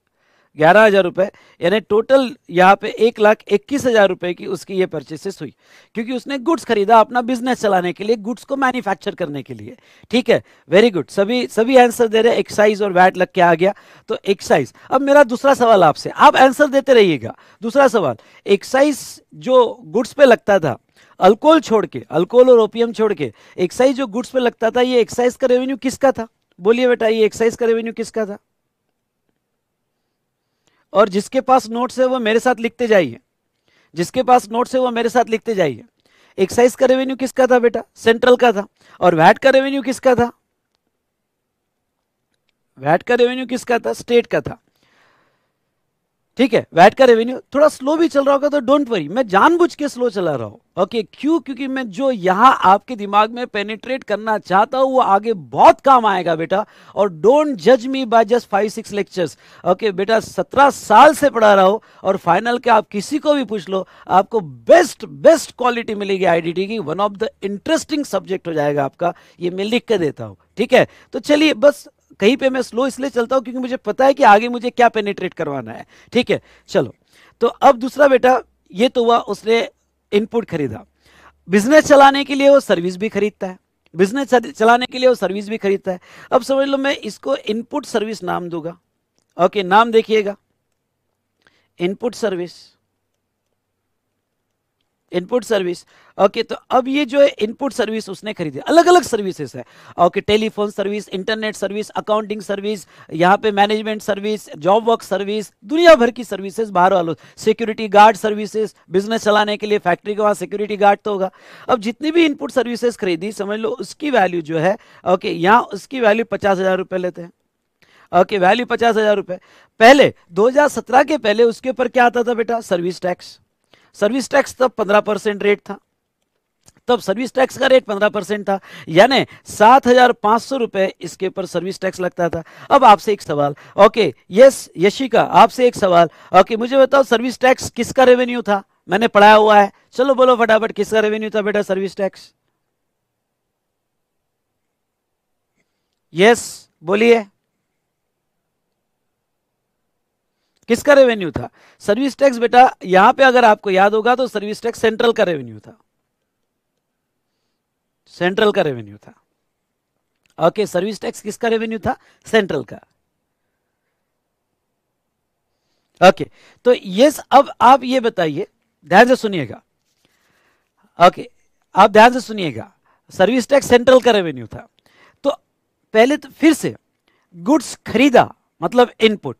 ग्यारह हज़ार रुपये यानी टोटल यहाँ पे एक लाख इक्कीस हज़ार रुपये की उसकी ये परचेसेस हुई क्योंकि उसने गुड्स खरीदा अपना बिजनेस चलाने के लिए गुड्स को मैन्युफैक्चर करने के लिए ठीक है वेरी गुड सभी सभी आंसर दे रहे एक्साइज और वैट लग के आ गया तो एक्साइज अब मेरा दूसरा सवाल आपसे आप आंसर देते रहिएगा दूसरा सवाल एक्साइज जो गुड्स पे लगता था अल्कोहल छोड़ के अल्कोहल और ओपियम छोड़ के एक्साइज जो गुड्स पे लगता था ये एक्साइज का रेवेन्यू किसका था बोलिए बेटा ये एक्साइज का रेवेन्यू किसका था और जिसके पास नोट्स है वो मेरे साथ लिखते जाइए जिसके पास नोट्स है वो मेरे साथ लिखते जाइए एक्साइज का रेवेन्यू किसका था बेटा सेंट्रल का था और वैट का रेवेन्यू किसका था वैट का रेवेन्यू किसका था स्टेट का था ठीक है वैट का रेवेन्यू थोड़ा स्लो भी चल रहा होगा तो डोंट वरी मैं जानबूझ के स्लो चला रहा हूं ओके क्यों क्योंकि मैं जो यहां आपके दिमाग में पेनिट्रेट करना चाहता हूं वो आगे बहुत काम आएगा बेटा और डोंट जज me by just five six lectures okay बेटा सत्रह साल से पढ़ा रहा हो और फाइनल के आप किसी को भी पूछ लो आपको बेस्ट बेस्ट क्वालिटी मिलेगी आईडी की one of the interesting subject हो जाएगा आपका ये मैं लिख कर देता हूँ ठीक है तो चलिए बस कहीं पे मैं स्लो इसलिए चलता हूँ क्योंकि मुझे पता है कि आगे मुझे क्या पेनिट्रेट करवाना है ठीक है चलो तो अब दूसरा बेटा ये तो हुआ उसने इनपुट खरीदा बिजनेस चलाने के लिए वो सर्विस भी खरीदता है बिजनेस चलाने के लिए वो सर्विस भी खरीदता है अब समझ लो मैं इसको इनपुट सर्विस नाम दूंगा ओके नाम देखिएगा input service input service okay तो अब ये जो है इनपुट सर्विस उसने खरीदी अलग अलग सर्विसेज है okay telephone service internet service accounting service यहाँ पे management service job work service दुनिया भर की सर्विसेज बाहर वालों सिक्योरिटी गार्ड सर्विसेज बिजनेस चलाने के लिए फैक्ट्री के वहाँ सिक्योरिटी गार्ड तो होगा अब जितनी भी इनपुट सर्विसेज खरीदी समझ लो उसकी वैल्यू जो है ओके यहाँ उसकी वैल्यू पचास हज़ार रुपये लेते हैं ओके वैल्यू पचास हज़ार रुपए पहले 2017 के पहले उसके ऊपर क्या आता था बेटा सर्विस टैक्स सर्विस टैक्स तब पंद्रह परसेंट रेट था तब सर्विस टैक्स का रेट पंद्रह परसेंट था यानी सात हजार पांच सौ रुपए इसके ऊपर सर्विस टैक्स लगता था अब आपसे एक सवाल ओके यस यशिका आपसे एक सवाल ओके मुझे बताओ सर्विस टैक्स किसका रेवेन्यू था मैंने पढ़ाया हुआ है चलो बोलो फटाफट किसका रेवेन्यू था बेटा सर्विस टैक्स यस बोलिए किसका रेवेन्यू था सर्विस टैक्स बेटा यहां पे अगर आपको याद होगा तो सर्विस टैक्स सेंट्रल का रेवेन्यू था सेंट्रल का रेवेन्यू था ओके सर्विस टैक्स किसका रेवेन्यू था सेंट्रल का ओके तो यस अब आप ये बताइए ध्यान से सुनिएगा ओके आप ध्यान से सुनिएगा सर्विस टैक्स सेंट्रल का रेवेन्यू था तो पहले तो फिर से गुड्स खरीदा मतलब इनपुट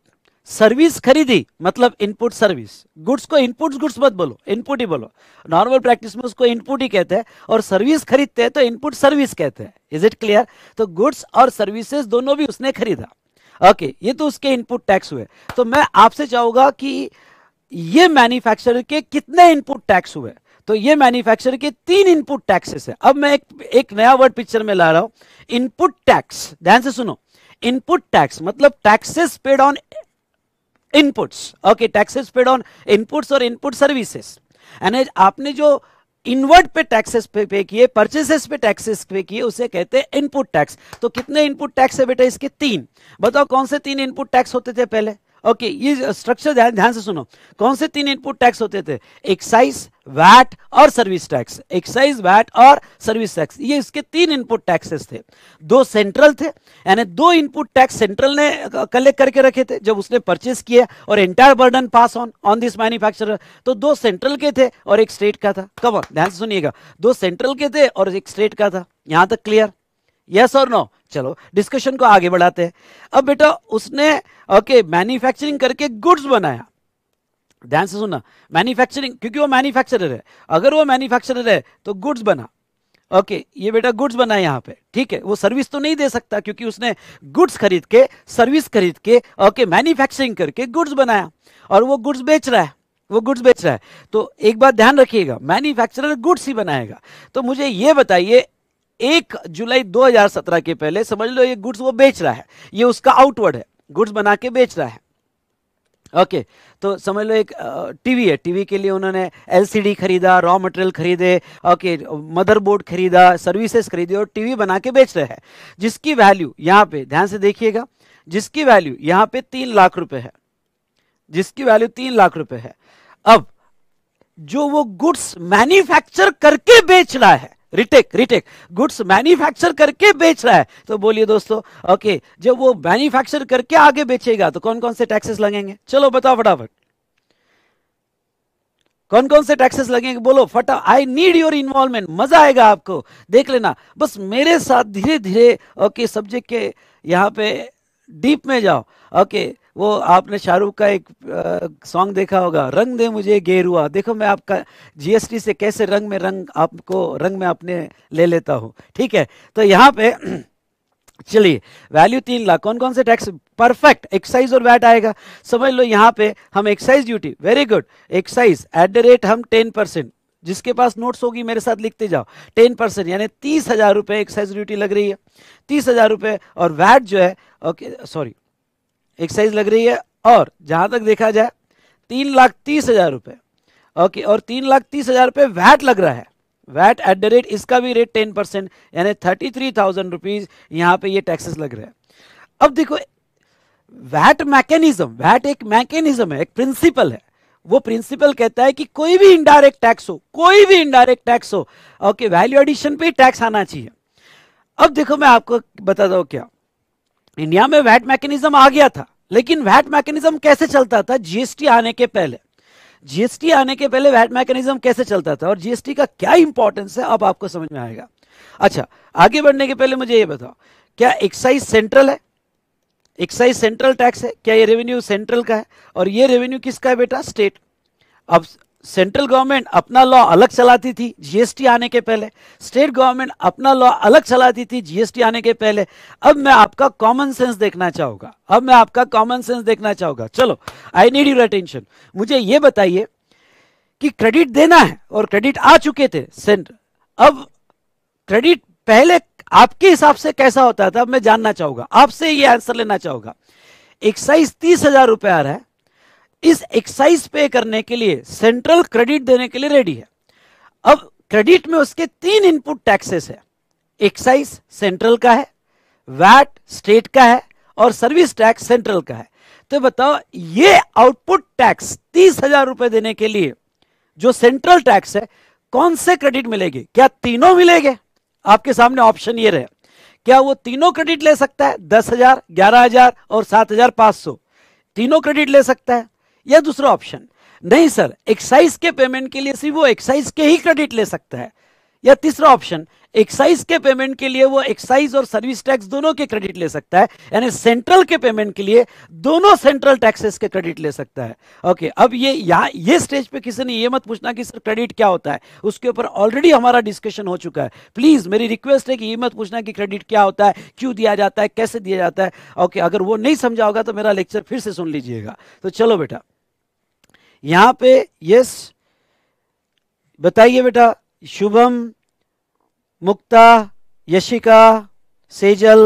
सर्विस खरीदी मतलब इनपुट सर्विस गुड्स को इनपुट गुड्स मत बोलो इनपुट ही बोलो नॉर्मल प्रैक्टिस में उसको इनपुट ही कहते हैं और सर्विस खरीदते हैं तो इनपुट सर्विस कहते हैं इज इट क्लियर तो गुड्स और सर्विसेज दोनों भी उसने खरीदा ओके okay, ये तो उसके इनपुट टैक्स हुए तो मैं आपसे चाहूंगा कि ये मैन्युफैक्चरर के कितने इनपुट टैक्स हुए तो ये मैन्युफैक्चरर के तीन इनपुट टैक्सेस है अब मैं एक, एक नया वर्ड पिक्चर में ला रहा हूं इनपुट टैक्स ध्यान से सुनो इनपुट टैक्स मतलब taxes paid on inputs okay taxes paid on inputs और इनपुट सर्विसेस एंड आपने जो इनवर्ड पे टैक्सेस पे पे किए परचेसेस पे टैक्सेस पे किए उसे कहते हैं इनपुट टैक्स तो कितने इनपुट टैक्स है बेटा इसके तीन बताओ कौन से तीन इनपुट टैक्स होते थे पहले ओके ये स्ट्रक्चर uh, ध्यान से सुनो कौन से तीन इनपुट टैक्स होते थे एक्साइज वैट और सर्विस टैक्स एक्साइज वैट और सर्विस टैक्स ये इसके तीन इनपुट टैक्सेस थे दो सेंट्रल थे यानी दो इनपुट टैक्स सेंट्रल ने कलेक्ट uh, करके रखे थे जब उसने परचेस किया और entire burden pass on on this manufacturer तो दो सेंट्रल के थे और एक स्टेट का था कब ध्यान से सुनिएगा दो सेंट्रल के थे और एक स्टेट का था यहां तक क्लियर यस और नो चलो डिस्कशन को आगे बढ़ाते हैं अब बेटा उसने ओके okay, मैन्युफैक्चरिंग करके गुड्स बनाया ध्यान से सुनना मैन्युफैक्चरिंग क्योंकि वो मैन्युफैक्चरर है अगर वो मैन्युफैक्चरर है तो गुड्स बना ओके okay, ये बेटा गुड्स बना यहाँ पे ठीक है वो सर्विस तो नहीं दे सकता क्योंकि उसने गुड्स खरीद के सर्विस खरीद के ओके okay, मैन्युफैक्चरिंग करके गुड्स बनाया और वो गुड्स बेच रहा है वो गुड्स बेच रहा है तो एक बात ध्यान रखिएगा मैन्युफैक्चरर गुड्स ही बनाएगा तो मुझे ये बताइए एक जुलाई 2017 के पहले समझ लो ये गुड्स वो बेच रहा है ये उसका आउटवर्ड है गुड्स बना के बेच रहा है ओके okay, तो समझ लो एक टीवी है टीवी के लिए उन्होंने एलसीडी खरीदा रॉ मटेरियल खरीदे ओके मदरबोर्ड खरीदा सर्विसेज खरीदे और टीवी बना के बेच रहे हैं जिसकी वैल्यू यहां पे ध्यान से देखिएगा जिसकी वैल्यू यहां पे तीन लाख रुपए है जिसकी वैल्यू तीन लाख रुपए है अब जो वो गुड्स मैन्युफैक्चर करके बेच रहा है रिटेक रिटेक गुड्स मैन्युफैक्चर करके बेच रहा है तो बोलिए दोस्तों ओके जब वो मैन्युफैक्चर करके आगे बेचेगा तो कौन कौन से टैक्सेस लगेंगे चलो बताओ फटाफट कौन कौन से टैक्सेस लगेंगे बोलो फटा आई नीड योर इन्वॉल्वमेंट मजा आएगा आपको देख लेना बस मेरे साथ धीरे धीरे ओके सब्जेक्ट के यहाँ पे डीप में जाओ ओके वो आपने शाहरुख का एक सॉन्ग देखा होगा रंग दे मुझे गेरुआ देखो मैं आपका जीएसटी से कैसे रंग में रंग आपको रंग में अपने ले लेता हूँ ठीक है तो यहाँ पे चलिए वैल्यू तीन लाख कौन कौन से टैक्स परफेक्ट एक्साइज और वैट आएगा समझ लो यहाँ पे हम excise duty very good excise at the rate हम टेन परसेंट जिसके पास नोट्स होगी मेरे साथ लिखते जाओ टेन परसेंट यानी तीस हजार रुपये एक्साइज ड्यूटी लग रही है तीस हजार रुपये और वैट जो है ओके सॉरी एक्सरसाइज लग रही है और जहां तक देखा जाए तीन लाख तीस हजार रुपये ओके और तीन लाख तीस हजार रुपये वैट लग रहा है वैट एट द रेट इसका भी रेट टेन परसेंट यानी थर्टी थ्री थाउजेंड रुपीज यहां पर यह टैक्सेस लग रहा है अब देखो वैट मैकेनिज्म वैट एक मैकेनिज्म है एक प्रिंसिपल है वो प्रिंसिपल कहता है कि कोई भी इनडायरेक्ट टैक्स हो कोई भी इनडायरेक्ट टैक्स हो ओके वैल्यू एडिशन पे टैक्स आना चाहिए अब देखो मैं आपको बताता हूं क्या इंडिया में वैट मैकेनिज्म आ गया था लेकिन वैट मैकेनिज्म कैसे चलता था जीएसटी आने के पहले जीएसटी आने के पहले वैट मैकेनिज्म कैसे चलता था और जीएसटी का क्या इंपॉर्टेंस है अब आपको समझ में आएगा अच्छा आगे बढ़ने के पहले मुझे ये बताओ क्या एक्साइज सेंट्रल है एक्साइज सेंट्रल टैक्स है क्या ये रेवेन्यू सेंट्रल का है और ये रेवेन्यू किसका है बेटा स्टेट अब सेंट्रल गवर्नमेंट अपना लॉ अलग चलाती थी जीएसटी आने के पहले स्टेट गवर्नमेंट अपना लॉ अलग चलाती थी जीएसटी आने के पहले अब मैं आपका कॉमन सेंस देखना चाहूंगा अब मैं आपका कॉमन सेंस देखना चाहूंगा चलो आई नीड यूर अटेंशन मुझे ये बताइए कि क्रेडिट देना है और क्रेडिट आ चुके थे सेंटर अब क्रेडिट पहले आपके हिसाब से कैसा होता था मैं जानना चाहूंगा आपसे ये आंसर लेना चाहूंगा एक्साइज तीस हजार रुपये आ रहा है इस एक्साइज पे करने के लिए सेंट्रल क्रेडिट देने के लिए रेडी है अब क्रेडिट में उसके तीन इनपुट टैक्सेस है एक्साइज सेंट्रल का है वैट स्टेट का है और सर्विस टैक्स सेंट्रल का है तो बताओ ये आउटपुट टैक्स तीस हजार रुपए देने के लिए जो सेंट्रल टैक्स है कौन से क्रेडिट मिलेगी क्या तीनों मिलेंगे आपके सामने ऑप्शन ये रहे क्या वो तीनों क्रेडिट ले सकता है दस हजार ग्यारह हजार और सात हजार पांच सौ तीनों क्रेडिट ले सकता है या दूसरा ऑप्शन नहीं सर एक्साइज के पेमेंट के लिए सिर्फ वो एक्साइज के ही क्रेडिट ले सकता है या तीसरा ऑप्शन एक्साइज के पेमेंट के लिए वो एक्साइज और सर्विस टैक्स दोनों के क्रेडिट ले सकता है यानी सेंट्रल के पेमेंट के लिए दोनों सेंट्रल टैक्सेस के क्रेडिट ले सकता है ओके okay, अब ये यहां ये स्टेज पे किसी ने ये मत पूछना कि सर क्रेडिट क्या होता है उसके ऊपर ऑलरेडी हमारा डिस्कशन हो चुका है प्लीज मेरी रिक्वेस्ट है कि ये मत पूछना कि क्रेडिट क्या होता है क्यों दिया जाता है कैसे दिया जाता है ओके okay, अगर वो नहीं समझा होगा तो मेरा लेक्चर फिर से सुन लीजिएगा तो चलो बेटा यहां पे यस बताइए बेटा शुभम मुक्ता यशिका सेजल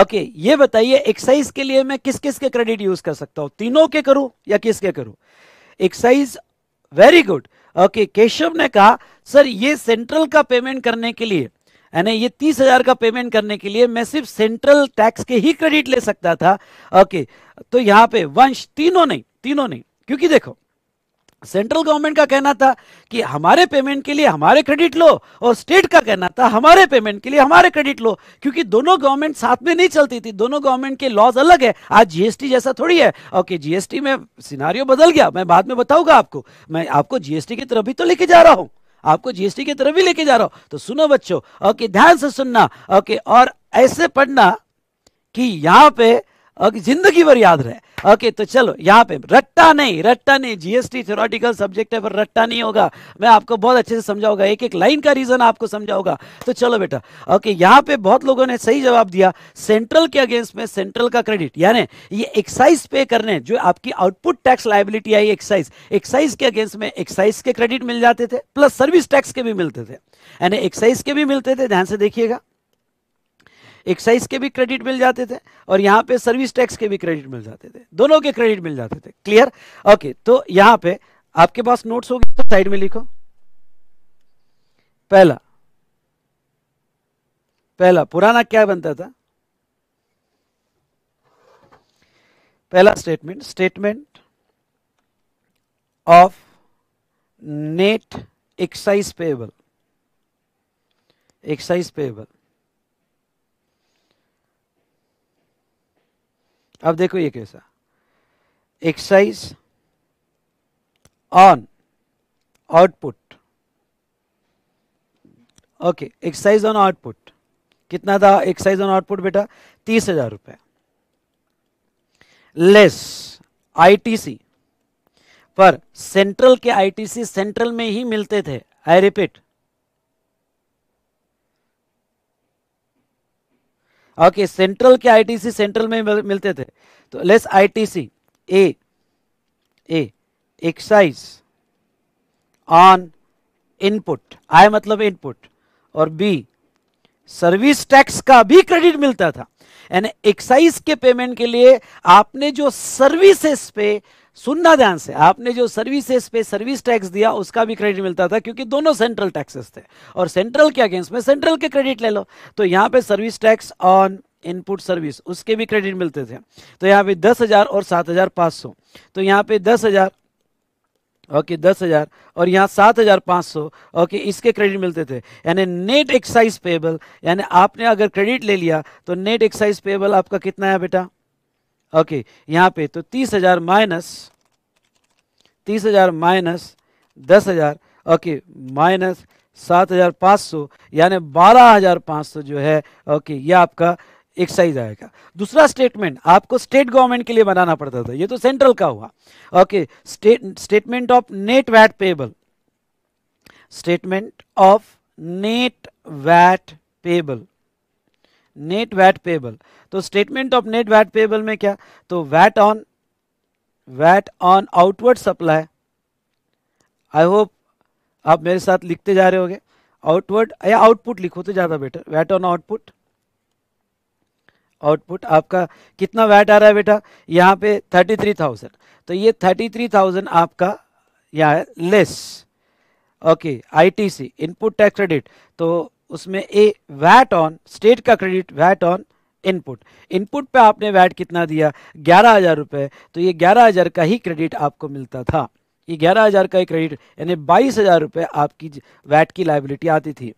ओके okay, ये बताइए एक्साइज के लिए मैं किस किस के क्रेडिट यूज कर सकता हूं तीनों के करूं या किसके करूं excise very good okay Keshav ने कहा सर ये सेंट्रल का पेमेंट करने के लिए यानी ये तीस हजार का पेमेंट करने के लिए मैं सिर्फ सेंट्रल टैक्स के ही क्रेडिट ले सकता था ओके okay, तो यहां पे वंश तीनों नहीं तीनों नहीं क्योंकि देखो सेंट्रल गवर्नमेंट का कहना था कि हमारे पेमेंट के लिए हमारे क्रेडिट लो और स्टेट का कहना था हमारे पेमेंट के लिए हमारे क्रेडिट लो क्योंकि दोनों गवर्नमेंट साथ में नहीं चलती थी दोनों गवर्नमेंट के लॉज अलग है आज जीएसटी जैसा थोड़ी है ओके जीएसटी में सिनारियो बदल गया मैं बाद में बताऊंगा आपको मैं आपको जीएसटी की तरफ भी तो लेके जा रहा हूं आपको जीएसटी की तरफ भी लेके जा रहा हूं तो सुनो बच्चों ओके ध्यान से सुनना ओके और ऐसे पढ़ना कि यहां पर ओके जिंदगी भर याद रहे ओके तो चलो यहाँ पे रट्टा नहीं रट्टा नहीं जीएसटी थ्योरेटिकल सब्जेक्ट है पर रट्टा नहीं होगा मैं आपको बहुत अच्छे से समझाऊंगा एक एक लाइन का रीजन आपको समझाऊंगा तो चलो बेटा ओके यहाँ पे बहुत लोगों ने सही जवाब दिया सेंट्रल के अगेंस्ट में सेंट्रल का क्रेडिट यानी ये एक्साइज पे करने जो आपकी आउटपुट टैक्स लाइबिलिटी आई एक्साइज एक्साइज के अगेंस्ट में एक्साइज के क्रेडिट मिल जाते थे प्लस सर्विस टैक्स के भी मिलते थे यानी एक्साइज के भी मिलते थे ध्यान से देखिएगा एक्साइज के भी क्रेडिट मिल जाते थे और यहाँ पे सर्विस टैक्स के भी क्रेडिट मिल जाते थे दोनों के क्रेडिट मिल जाते थे क्लियर ओके तो यहाँ पे आपके पास नोट्स होगी तो साइड में लिखो पहला पहला पुराना क्या बनता था पहला statement statement of net excise payable excise payable अब देखो ये कैसा exercise on output okay exercise on output कितना था एक्सरसाइज ऑन आउटपुट बेटा तीस हजार रुपए लेस आईटीसी पर सेंट्रल के आईटीसी सेंट्रल में ही मिलते थे आई रिपीट ओके सेंट्रल के आईटीसी सेंट्रल में मिलते थे तो less ITC a a excise on input आई मतलब इनपुट और बी सर्विस टैक्स का भी क्रेडिट मिलता था यानी एक्साइज के पेमेंट के लिए आपने जो सर्विसेज पे सुनना ध्यान से आपने जो सर्विसेज पे सर्विस टैक्स दिया उसका भी क्रेडिट मिलता था क्योंकि दोनों सेंट्रल टैक्सेस थे और सेंट्रल के अगेंस्ट में सेंट्रल के क्रेडिट ले लो तो यहाँ पे service tax on input service उसके भी क्रेडिट मिलते थे तो यहाँ पे दस हजार और सात हजार पाँच सौ तो यहाँ पे दस हजार ओके दस हजार और यहाँ सात हजार पाँच सौ ओके इसके क्रेडिट मिलते थे यानी नेट एक्साइज पेबल यानी आपने अगर क्रेडिट ले लिया तो नेट एक्साइज पेबल आपका कितना है बेटा ओके यहाँ पे तो तीस हज़ार माइनस तीस हज़ार माइनस दस हज़ार ओके माइनस सात हज़ार पाँच सौ यानी बारह हज़ार पाँच सौ जो है ओके ये आपका एक्साइज आएगा दूसरा स्टेटमेंट आपको स्टेट गवर्नमेंट के लिए बनाना पड़ता था ये तो सेंट्रल का हुआ okay state statement of net VAT payable statement of net VAT payable net VAT payable तो statement of net VAT payable में क्या तो VAT on VAT on outward supply I hope आप मेरे साथ लिखते जा रहे होगे आउटवर्ड या आउटपुट लिखो तो ज़्यादा better VAT on output output आपका कितना वैट आ रहा है बेटा यहाँ पे थर्टी थ्री थाउजेंड तो ये थर्टी थ्री थाउजेंड आपका यहाँ है less okay ITC input tax credit तो उसमें ए वैट ऑन स्टेट का credit VAT on input input पे आपने वैट कितना दिया ग्यारह हज़ार रुपये तो ये ग्यारह हज़ार का ही क्रेडिट आपको मिलता था ये ग्यारह हज़ार का ही क्रेडिट यानी बाईस हज़ार रुपये आपकी वैट की लाइबिलिटी आती थी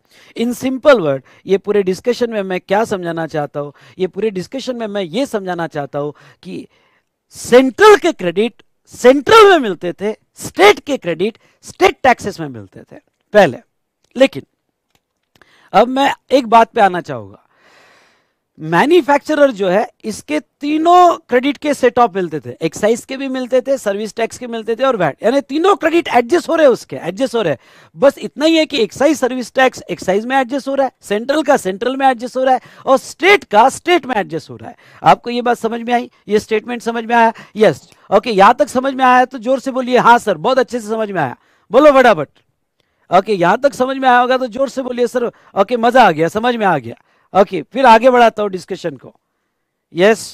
इन सिंपल वर्ड ये पूरे डिस्कशन में मैं क्या समझाना चाहता हूँ ये पूरे डिस्कशन में मैं ये समझाना चाहता हूँ कि सेंट्रल के क्रेडिट सेंट्रल में मिलते थे स्टेट के क्रेडिट स्टेट टैक्सेस में मिलते थे पहले लेकिन अब मैं एक बात पे आना चाहूंगा मैन्युफैक्चरर जो है इसके तीनों क्रेडिट के सेट ऑफ मिलते थे एक्साइज के भी मिलते थे सर्विस टैक्स के मिलते थे और वैट यानी तीनों क्रेडिट एडजस्ट हो रहे हैं उसके एडजस्ट हो रहे हैं बस इतना ही है कि एक्साइज सर्विस टैक्स एक्साइज में एडजस्ट हो रहा है सेंट्रल का सेंट्रल में एडजस्ट हो रहा है और स्टेट का स्टेट में एडजस्ट हो रहा है आपको ये बात समझ में आई ये स्टेटमेंट समझ में आया यस ओके यहां तक समझ में आया तो जोर से बोलिए हाँ सर बहुत अच्छे से समझ में आया बोलो फटाफट ओके यहां तक समझ में आया होगा तो जोर से बोलिए सर ओके मजा आ गया समझ में आ गया ओके फिर आगे बढ़ाता हूं डिस्कशन को यस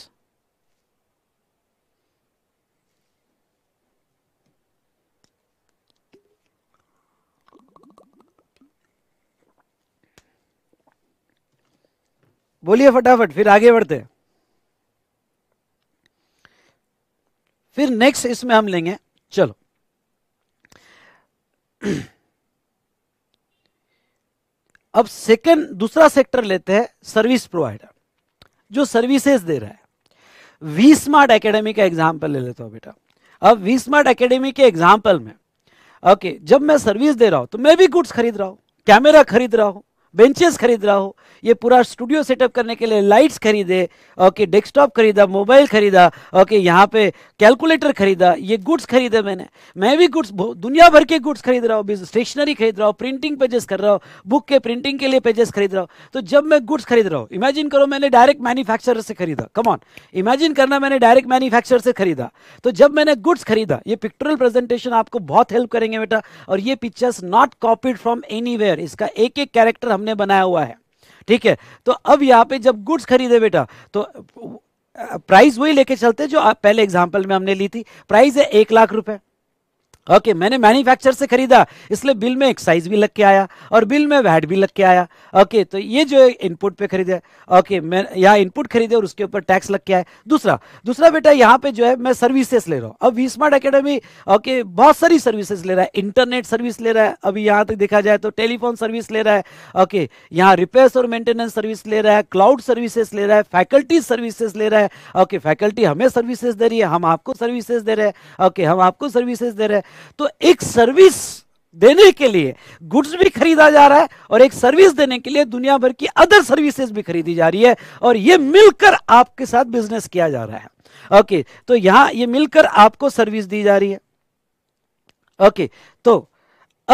बोलिए फटाफट फिर आगे बढ़ते फिर नेक्स्ट इसमें हम लेंगे चलो अब सेकंड दूसरा सेक्टर लेते हैं सर्विस प्रोवाइडर जो सर्विसेज दे रहा है वी स्मार्ट एकेडमी का एग्जाम्पल ले लेता हूं बेटा अब वी स्मार्ट एकेडमी के एग्जाम्पल में ओके जब मैं सर्विस दे रहा हूं तो मैं भी गुड्स खरीद रहा हूं कैमरा खरीद रहा हूं बेंचेस खरीद रहा हो ये पूरा स्टूडियो सेटअप करने के लिए लाइट्स खरीदे ओके डेस्कटॉप खरीदा मोबाइल खरीदा ओके यहाँ पे कैलकुलेटर खरीदा ये गुड्स खरीदे मैंने मैं भी गुड्स दुनिया भर के गुड्स खरीद रहा हूँ स्टेशनरी खरीद रहा हूँ प्रिंटिंग पेजेस कर रहा हूँ बुक के प्रिंटिंग के लिए पेजेस खरीद रहा हूँ तो जब मैं गुड्स खरीद रहा हूँ इमेजिन करो मैंने डायरेक्ट मैन्युफैक्चर से खरीदा कमॉन इमेजिन करना मैंने डायरेक्ट मैन्युफैक्चर से खरीदा तो जब मैंने गुड्स खरीदा ये पिक्टोरियल प्रेजेंटेशन आपको बहुत हेल्प करेंगे बेटा और ये pictures not copied from any इसका एक एक कैरेक्टर हमने हमने बनाया हुआ है ठीक है तो अब यहाँ पे जब गुड्स खरीदे बेटा तो प्राइस वही लेके चलते जो पहले एग्जाम्पल में हमने ली थी प्राइस है एक लाख रुपए ओके okay, मैंने मैन्युफैक्चर से खरीदा इसलिए बिल में एक्साइज भी लग के आया और बिल में वैट भी लग के आया ओके okay, तो ये जो इनपुट पे खरीदे ओके okay, मैं यहाँ इनपुट खरीदे और उसके ऊपर टैक्स लग के आया दूसरा दूसरा बेटा यहाँ पे जो है मैं सर्विसेज ले रहा हूँ अब वी स्मार्ट अकेडमी ओके बहुत सारी सर्विसेज ले रहा है इंटरनेट सर्विस ले रहा है अभी यहाँ तक तो देखा जाए तो टेलीफोन सर्विस ले रहा है ओके यहाँ रिपेयर और मेंटेनेंस सर्विस ले रहा है क्लाउड सर्विसेस ले रहा है फैकल्टी सर्विसेज ले रहा है ओके फैकल्टी हमें सर्विसेज दे रही है हम आपको सर्विसेज दे रहे हैं ओके हम आपको सर्विसेज दे रहे हैं तो एक सर्विस देने के लिए गुड्स भी खरीदा जा रहा है और एक सर्विस देने के लिए दुनिया भर की अदर सर्विसेज भी खरीदी जा रही है और ये मिलकर आपके साथ बिजनेस किया जा रहा है ओके तो यहां ये मिलकर आपको सर्विस दी जा रही है ओके तो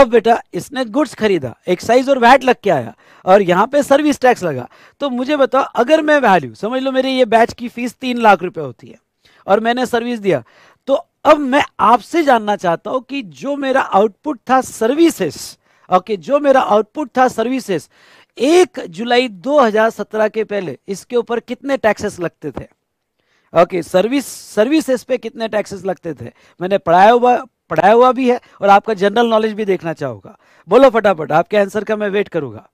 अब बेटा इसने गुड्स खरीदा एक्साइज और वैट लग के आया और यहां पे सर्विस टैक्स लगा तो मुझे बताओ अगर मैं वैल्यू समझ लो मेरी ये बैच की फीस तीन लाख रुपए होती है और मैंने सर्विस दिया अब मैं आपसे जानना चाहता हूं कि जो मेरा आउटपुट था सर्विसेस ओके जो मेरा आउटपुट था सर्विसेस एक जुलाई 2017 के पहले इसके ऊपर कितने टैक्सेस लगते थे ओके सर्विस सर्विसेस पे कितने टैक्सेस लगते थे मैंने पढ़ाया हुआ पढ़ाया हुआ भी है और आपका जनरल नॉलेज भी देखना चाहूंगा बोलो फटाफट आपके आंसर का मैं वेट करूंगा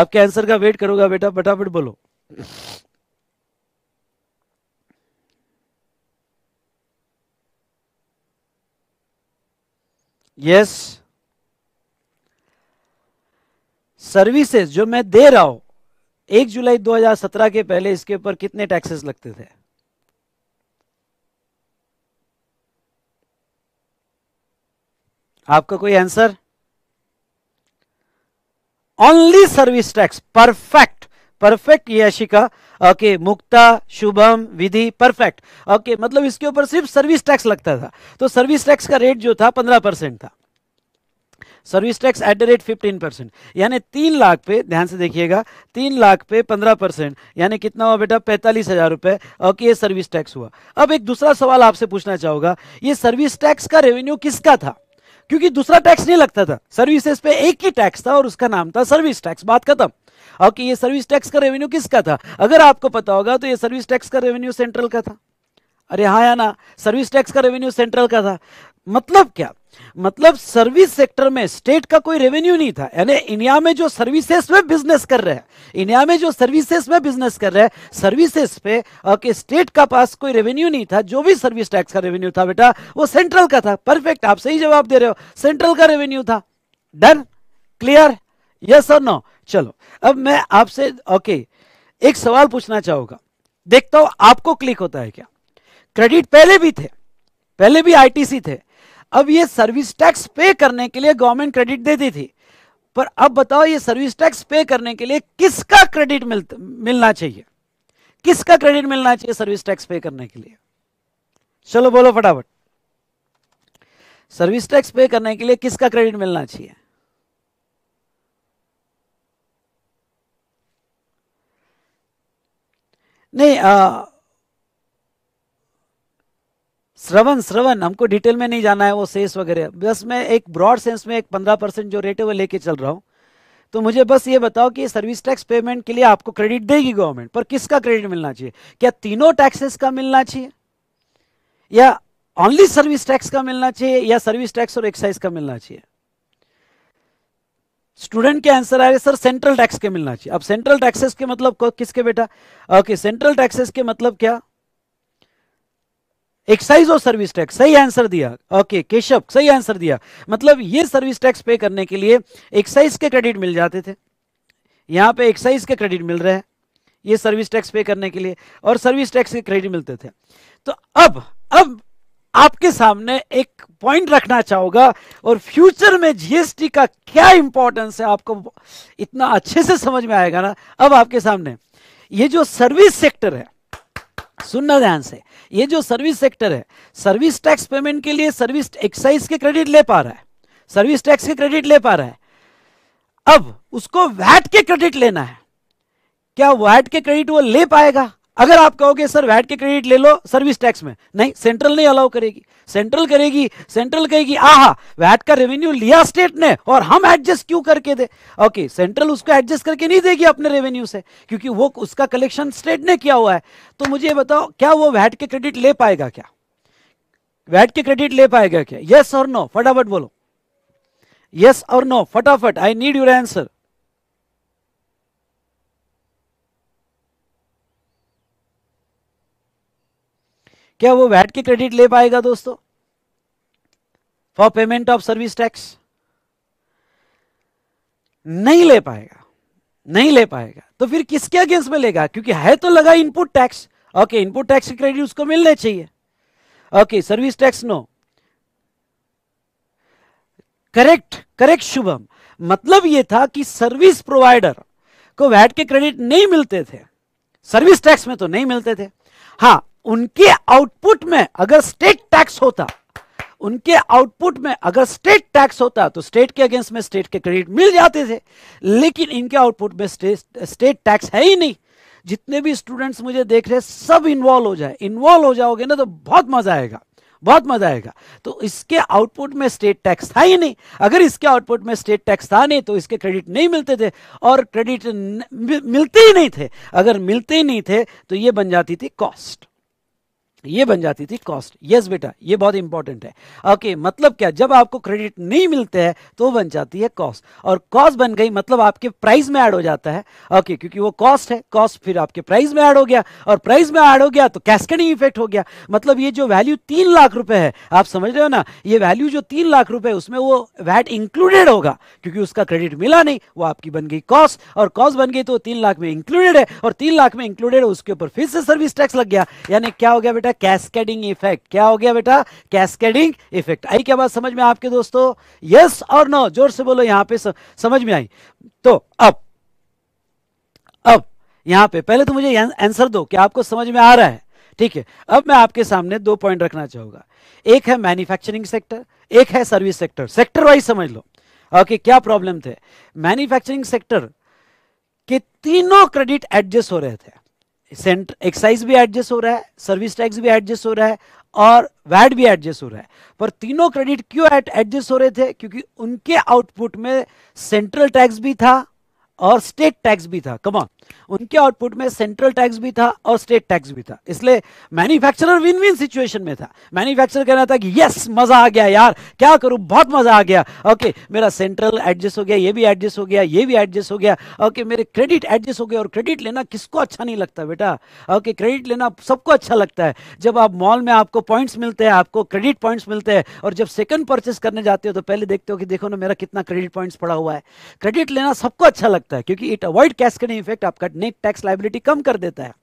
आपके आंसर का वेट करूंगा बेटा फटाफट बोलो यस सर्विसेज जो मैं दे रहा हूं एक जुलाई 2017 के पहले इसके ऊपर कितने टैक्सेस लगते थे आपका कोई answer only service tax perfect perfect ये Ashika okay Mukta Shubham Vidhi perfect okay मतलब इसके ऊपर सिर्फ सर्विस टैक्स लगता था तो सर्विस टैक्स का रेट जो था पंद्रह परसेंट था service tax at the rate fifteen percent यानी तीन लाख पे ध्यान से देखिएगा तीन लाख पे पंद्रह परसेंट यानी कितना हुआ बेटा पैंतालीस हजार रुपये ओके ये सर्विस टैक्स हुआ अब एक दूसरा सवाल आपसे पूछना चाहूंगा ये सर्विस टैक्स का रेवेन्यू किसका था क्योंकि दूसरा टैक्स नहीं लगता था सर्विसेज पे एक ही टैक्स था और उसका नाम था सर्विस टैक्स बात खत्म ओके ये सर्विस टैक्स का रेवेन्यू किसका था अगर आपको पता होगा तो ये सर्विस टैक्स का रेवेन्यू सेंट्रल का था अरे हाँ या ना सर्विस टैक्स का रेवेन्यू सेंट्रल का था मतलब क्या मतलब सर्विस सेक्टर में स्टेट का कोई रेवेन्यू नहीं था यानी इंडिया में जो सर्विसेज में बिजनेस कर रहे हैं इंडिया में जो सर्विसेज में बिजनेस कर रहे हैं सर्विसेज पे ओके स्टेट का पास कोई रेवेन्यू नहीं था जो भी सर्विस टैक्स का रेवेन्यू था बेटा वो सेंट्रल का था परफेक्ट आप सही जवाब दे रहे हो सेंट्रल का रेवेन्यू था डन क्लियर यस और नो चलो अब मैं आपसे ओके एक सवाल पूछना चाहूंगा देखता हूं आपको क्लिक होता है क्या क्रेडिट पहले भी थे पहले भी आईटीसी थे अब ये सर्विस टैक्स पे करने के लिए गवर्नमेंट क्रेडिट देती थी पर अब बताओ ये सर्विस टैक्स पे करने के लिए किसका क्रेडिट मिल, मिलना चाहिए किसका क्रेडिट मिलना चाहिए सर्विस टैक्स पे करने के लिए चलो बोलो फटाफट सर्विस टैक्स पे करने के लिए किसका क्रेडिट मिलना चाहिए नहीं आ, श्रवण श्रवण हमको डिटेल में नहीं जाना है वो सेस वगैरह बस मैं एक ब्रॉड सेंस में एक पंद्रह परसेंट जो रेट है वो लेके चल रहा हूँ तो मुझे बस ये बताओ कि सर्विस टैक्स पेमेंट के लिए आपको क्रेडिट देगी गवर्नमेंट पर किसका क्रेडिट मिलना चाहिए क्या तीनों टैक्सेस का मिलना चाहिए या ओनली सर्विस टैक्स का मिलना चाहिए या सर्विस टैक्स और एक्साइज का मिलना चाहिए स्टूडेंट के आंसर आ रहे सर सेंट्रल टैक्स के मिलना चाहिए अब सेंट्रल टैक्सेस के मतलब किसके बेटा ओके सेंट्रल टैक्सेस के मतलब क्या एक्साइज और सर्विस टैक्स सही आंसर दिया ओके okay, केशव सही आंसर दिया मतलब ये सर्विस टैक्स पे करने के लिए एक्साइज के क्रेडिट मिल जाते थे यहां पे एक्साइज के क्रेडिट मिल रहे हैं ये सर्विस टैक्स पे करने के लिए और सर्विस टैक्स के क्रेडिट मिलते थे तो अब अब आपके सामने एक पॉइंट रखना चाहूंगा और फ्यूचर में जीएसटी का क्या इंपॉर्टेंस है आपको इतना अच्छे से समझ में आएगा ना अब आपके सामने ये जो सर्विस सेक्टर है सुनना ध्यान से ये जो सर्विस सेक्टर है सर्विस टैक्स पेमेंट के लिए सर्विस एक्साइज के क्रेडिट ले पा रहा है सर्विस टैक्स के क्रेडिट ले पा रहा है अब उसको वैट के क्रेडिट लेना है क्या वैट के क्रेडिट वो ले पाएगा अगर आप कहोगे सर वैट के क्रेडिट ले लो सर्विस टैक्स में नहीं सेंट्रल नहीं अलाउ करेगी सेंट्रल करेगी सेंट्रल कहेगी आहा वैट का रेवेन्यू लिया स्टेट ने और हम एडजस्ट क्यों करके दे ओके सेंट्रल उसको एडजस्ट करके नहीं देगी अपने रेवेन्यू से क्योंकि वो उसका कलेक्शन स्टेट ने किया हुआ है तो मुझे बताओ क्या वो वैट के क्रेडिट ले पाएगा क्या वैट के क्रेडिट ले पाएगा क्या यस और नो फटाफट बोलो यस और नो फटाफट आई नीड यूर आंसर क्या वो वैट के क्रेडिट ले पाएगा दोस्तों for payment of service tax नहीं ले पाएगा नहीं ले पाएगा तो फिर किसके अगेंस्ट में लेगा क्योंकि है तो लगा input tax okay input tax credit उसको मिलने चाहिए okay service tax no correct correct Shubham मतलब यह था कि सर्विस प्रोवाइडर को वैट के क्रेडिट नहीं मिलते थे सर्विस टैक्स में तो नहीं मिलते थे हाँ उनके आउटपुट में अगर स्टेट टैक्स होता उनके आउटपुट में अगर स्टेट टैक्स होता तो स्टेट के अगेंस्ट में स्टेट के क्रेडिट मिल जाते थे लेकिन इनके आउटपुट में स्टेट टैक्स है ही नहीं जितने भी स्टूडेंट्स मुझे देख रहे सब इन्वॉल्व हो जाए इन्वॉल्व हो जाओगे ना तो बहुत मजा आएगा बहुत मजा आएगा तो इसके आउटपुट में स्टेट टैक्स था ही नहीं अगर इसके आउटपुट में स्टेट टैक्स था नहीं तो इसके क्रेडिट नहीं मिलते थे और क्रेडिट मिलते ही नहीं थे अगर मिलते ही नहीं थे तो ये बन जाती थी कॉस्ट ये बन जाती थी कॉस्ट यस yes, बेटा ये बहुत इंपॉर्टेंट है ओके okay, मतलब क्या जब आपको क्रेडिट नहीं मिलते हैं तो बन जाती है कॉस्ट और कॉस्ट बन गई मतलब आपके प्राइस में ऐड हो जाता है ओके okay, क्योंकि वो कॉस्ट है कॉस्ट फिर आपके प्राइस में ऐड हो गया और प्राइस में ऐड हो गया तो कैस्कडिंग इफेक्ट हो गया मतलब ये जो वैल्यू तीन लाख रुपए है आप समझ रहे हो ना ये वैल्यू जो तीन लाख रुपए उसमें वो वैट इंक्लूडेड होगा क्योंकि उसका क्रेडिट मिला नहीं वो आपकी बन गई कॉस्ट और कॉस्ट बन गई तो तीन लाख में इंक्लूडेड है और तीन लाख में इंक्लूडेड है उसके ऊपर फिर से सर्विस टैक्स लग गया यानी क्या हो गया बेटा बेटा कैस्केडिंग इफेक्ट क्या हो गया बेटा कैस्केडिंग इफेक्ट आई क्या बात समझ में आपके दोस्तों यस और नो जोर से बोलो यहां पे समझ में आई तो अब अब यहां पे पहले तो मुझे आंसर दो कि आपको समझ में आ रहा है ठीक है अब मैं आपके सामने दो पॉइंट रखना चाहूंगा एक है मैन्युफैक्चरिंग सेक्टर एक है सर्विस सेक्टर सेक्टर वाइज समझ लो ओके क्या प्रॉब्लम थे मैन्युफैक्चरिंग सेक्टर के तीनों क्रेडिट एडजस्ट हो रहे थे सेंट एक्साइज भी एडजस्ट हो रहा है सर्विस टैक्स भी एडजस्ट हो रहा है और वैट भी एडजस्ट हो रहा है पर तीनों क्रेडिट क्यों एडजस्ट हो रहे थे क्योंकि उनके आउटपुट में सेंट्रल टैक्स भी था और स्टेट टैक्स भी था कमा उनके आउटपुट में सेंट्रल टैक्स भी था और स्टेट टैक्स भी था इसलिए मैन्युफैक्चरर विन विन सिचुएशन में था मैन्युफैक्चरर कह रहा था कि यस मजा आ गया यार क्या करूं बहुत मजा आ गया ओके मेरा सेंट्रल एडजस्ट हो गया ये भी एडजस्ट हो गया ये भी एडजस्ट हो गया ओके मेरे क्रेडिट एडजस्ट हो गया और क्रेडिट लेना किसको अच्छा नहीं लगता बेटा ओके क्रेडिट लेना सबको अच्छा लगता है जब आप मॉल में आपको पॉइंट्स मिलते हैं आपको क्रेडिट पॉइंट्स मिलते हैं और जब सेकंड परचेस करने जाते हो तो पहले देखते हो कि देखो ना मेरा कितना क्रेडिट पॉइंट्स पड़ा हुआ है क्रेडिट लेना सबको अच्छा लगता है सकता है क्योंकि इट अवॉइड कैश इफेक्ट आपका नेट टैक्स लाइबिलिटी कम कर देता है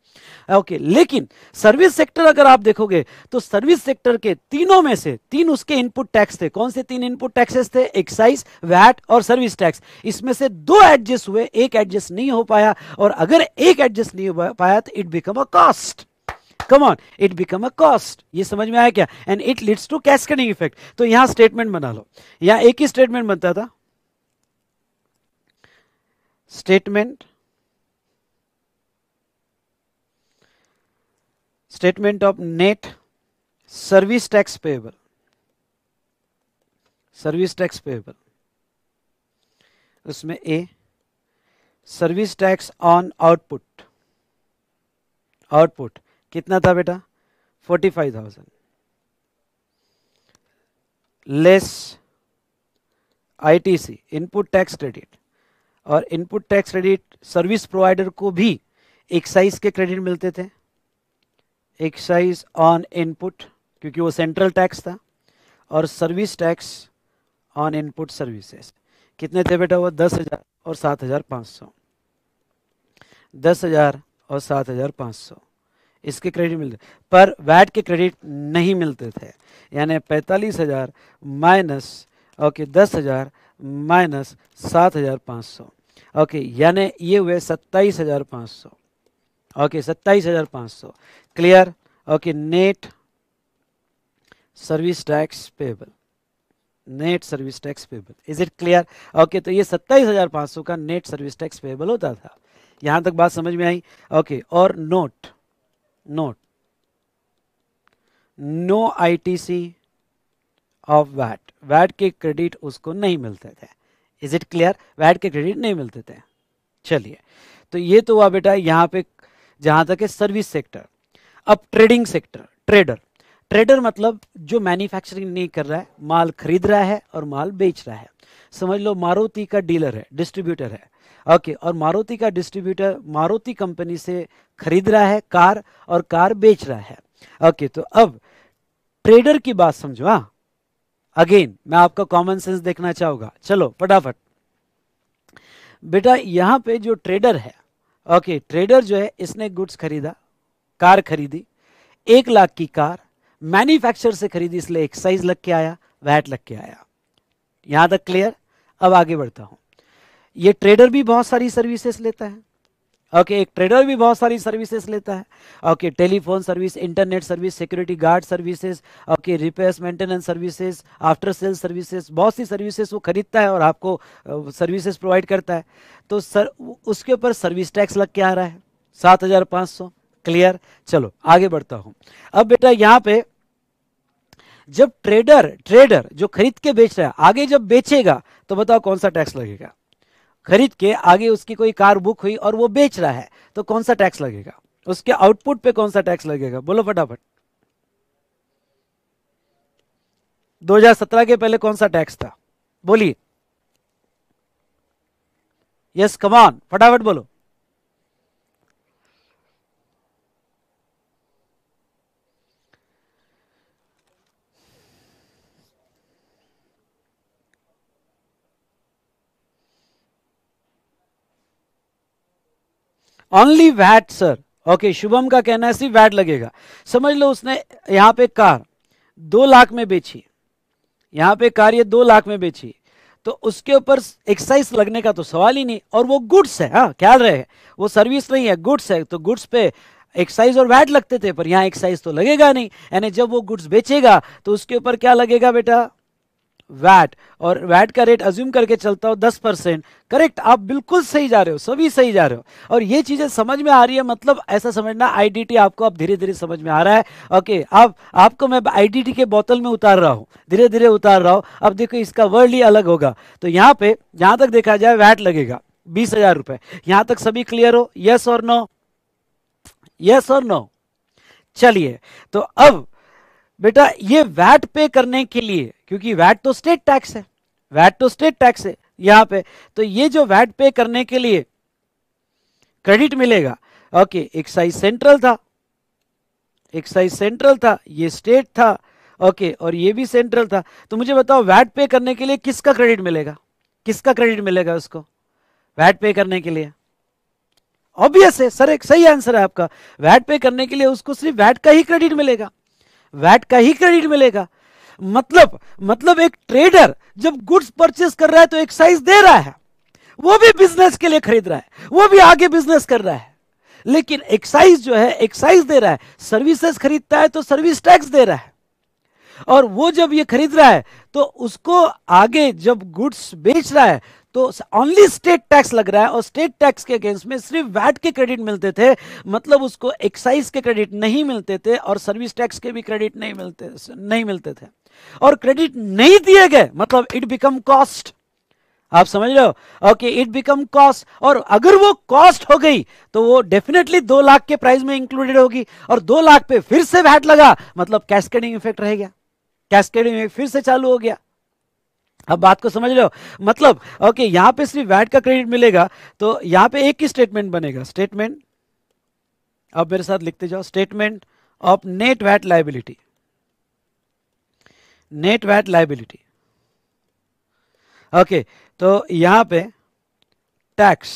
ओके okay, लेकिन सर्विस सेक्टर अगर आप देखोगे तो सर्विस सेक्टर के तीनों में से तीन उसके इनपुट टैक्स थे कौन से तीन इनपुट टैक्सेस थे एक्साइज वैट और सर्विस टैक्स इसमें से दो एडजस्ट हुए एक एडजस्ट नहीं हो पाया और अगर एक एडजस्ट नहीं हो पाया तो it become a cost come on it become a cost ये समझ में आया क्या and it leads to cascading effect तो यहां स्टेटमेंट बना लो यहां एक ही स्टेटमेंट बनता था statement statement of net service tax payable service tax payable उसमें a service tax on output output कितना था बेटा forty five thousand less ITC input tax credit और input tax credit service provider को भी एक्साइज के क्रेडिट मिलते थे एक्साइज ऑन इनपुट क्योंकि वो सेंट्रल टैक्स था और service tax on input services कितने थे बेटा वो दस हज़ार और सात हज़ार पाँच सौ दस हज़ार और सात हज़ार पाँच सौ इसके क्रेडिट मिलते पर वैट के क्रेडिट नहीं मिलते थे यानी पैंतालीस हज़ार माइनस ओके दस हज़ार माइनस सात हज़ार पाँच सौ ओके यानी ये हुए सत्ताईस हज़ार पाँच सौ ओके सत्ताईस हज़ार पाँच सौ clear okay net service tax payable net service tax payable is it clear okay तो ये सत्ताईस हज़ार पाँच सौ का नेट सर्विस टैक्स पेबल होता था यहाँ तक बात समझ में आई ओके और note note no ITC of VAT VAT के क्रेडिट उसको नहीं मिलते थे इज इट क्लियर वैट के क्रेडिट नहीं मिलते थे चलिए तो ये तो हुआ बेटा यहाँ पे जहां तक है सर्विस सेक्टर अब ट्रेडिंग सेक्टर ट्रेडर ट्रेडर मतलब जो मैन्युफैक्चरिंग नहीं कर रहा है माल खरीद रहा है और माल बेच रहा है समझ लो मारुति का डीलर है डिस्ट्रीब्यूटर है ओके okay, और मारुति का डिस्ट्रीब्यूटर मारुति कंपनी से खरीद रहा है कार और कार बेच रहा है ओके okay, तो अब ट्रेडर की बात समझो हाँ अगेन मैं आपका कॉमन सेंस देखना चाहूंगा चलो फटाफट बेटा यहां पे जो ट्रेडर है ओके ट्रेडर जो है इसने गुड्स खरीदा कार खरीदी एक लाख की कार मैन्युफैक्चर से खरीदी इसलिए एक्साइज लग के आया वैट लग के आया यहां तक क्लियर अब आगे बढ़ता हूं ये ट्रेडर भी बहुत सारी सर्विसेस लेता है ओके okay, एक ट्रेडर भी बहुत सारी सर्विसेज लेता है okay telephone service internet service security guard services okay repairs maintenance services after sale services बहुत सी सर्विसेज वो खरीदता है और आपको सर्विसेज प्रोवाइड करता है तो सर उसके ऊपर सर्विस टैक्स लग के आ रहा है सात हज़ार पाँच सौ क्लियर चलो आगे बढ़ता हूँ अब बेटा यहाँ पे जब ट्रेडर ट्रेडर जो खरीद के बेच रहा है आगे जब बेचेगा तो बताओ कौन सा टैक्स लगेगा खरीद के आगे उसकी कोई कार बुक हुई और वो बेच रहा है तो कौन सा टैक्स लगेगा उसके आउटपुट पे कौन सा टैक्स लगेगा बोलो फटाफट 2017 के पहले कौन सा टैक्स था बोलिए यस कमान फटाफट बोलो only VAT sir okay Shubham का कहना है सिर्फ वैट लगेगा समझ लो उसने यहाँ पे कार दो लाख में बेची यहाँ पे कार ये दो लाख में बेची तो उसके ऊपर एक्साइज लगने का तो सवाल ही नहीं और वो गुड्स है हाँ ख्याल रहे वो सर्विस नहीं है गुड्स है तो गुड्स पे एक्साइज और वैट लगते थे पर यहां एक्साइज तो लगेगा नहीं यानी जब वो गुड्स बेचेगा तो उसके ऊपर क्या लगेगा बेटा वैट और वैट का रेट अज्यूम करके चलता हो दस परसेंट करेक्ट आप बिल्कुल सही जा रहे हो सभी सही जा रहे हो और ये चीज़ें समझ में आ रही है मतलब ऐसा समझना आईडीटी आपको अब धीरे धीरे समझ में आ रहा है ओके आप आपको मैं आईडीटी के बोतल में उतार रहा हूँ धीरे धीरे उतार रहा हूँ अब देखो इसका वर्ड ही अलग होगा तो यहाँ पे जहाँ तक देखा जाए वैट लगेगा बीस हजार तक सभी क्लियर हो यस और नो यस और नो चलिए तो अब बेटा ये वैट पे करने के लिए क्योंकि वैट तो स्टेट टैक्स है वैट तो स्टेट टैक्स है यहां पे तो ये जो वैट पे करने के लिए क्रेडिट मिलेगा ओके एक्साइज सेंट्रल था एक्साइज सेंट्रल था ये स्टेट था ओके और ये भी सेंट्रल था तो मुझे बताओ वैट पे करने के लिए किसका क्रेडिट मिलेगा किसका क्रेडिट मिलेगा उसको वैट पे करने के लिए ऑब्वियस है सर एक सही आंसर है आपका वैट पे करने के लिए उसको सिर्फ वैट का ही क्रेडिट मिलेगा वैट का ही क्रेडिट मिलेगा मतलब मतलब एक ट्रेडर जब गुड्स परचेस कर रहा है तो एक्साइज दे रहा है वो भी बिजनेस के लिए खरीद रहा है वो भी आगे बिजनेस कर रहा है लेकिन एक्साइज जो है एक्साइज दे रहा है सर्विसेज खरीदता है तो सर्विस टैक्स दे रहा है और वो जब ये खरीद रहा है तो उसको आगे जब गुड्स बेच रहा है तो ओनली स्टेट टैक्स लग रहा है और स्टेट टैक्स के अगेंस्ट में सिर्फ वैट के क्रेडिट मिलते थे मतलब उसको एक्साइज के क्रेडिट नहीं मिलते थे और सर्विस टैक्स के भी क्रेडिट नहीं मिलते नहीं मिलते थे और क्रेडिट नहीं दिए गए मतलब इट बिकम कॉस्ट आप समझ रहे हो ओके इट बिकम कॉस्ट और अगर वो कॉस्ट हो गई तो वो डेफिनेटली दो लाख के प्राइस में इंक्लूडेड होगी और दो लाख पे फिर से वैट लगा मतलब कैस्केडिंग इफेक्ट रह गया कैस्केडिंग में फिर से चालू हो गया अब बात को समझ लो मतलब ओके यहां पे सिर्फ वैट का क्रेडिट मिलेगा तो यहां पे एक ही स्टेटमेंट बनेगा स्टेटमेंट अब मेरे साथ लिखते जाओ statement of net VAT liability net VAT liability okay तो यहां पे tax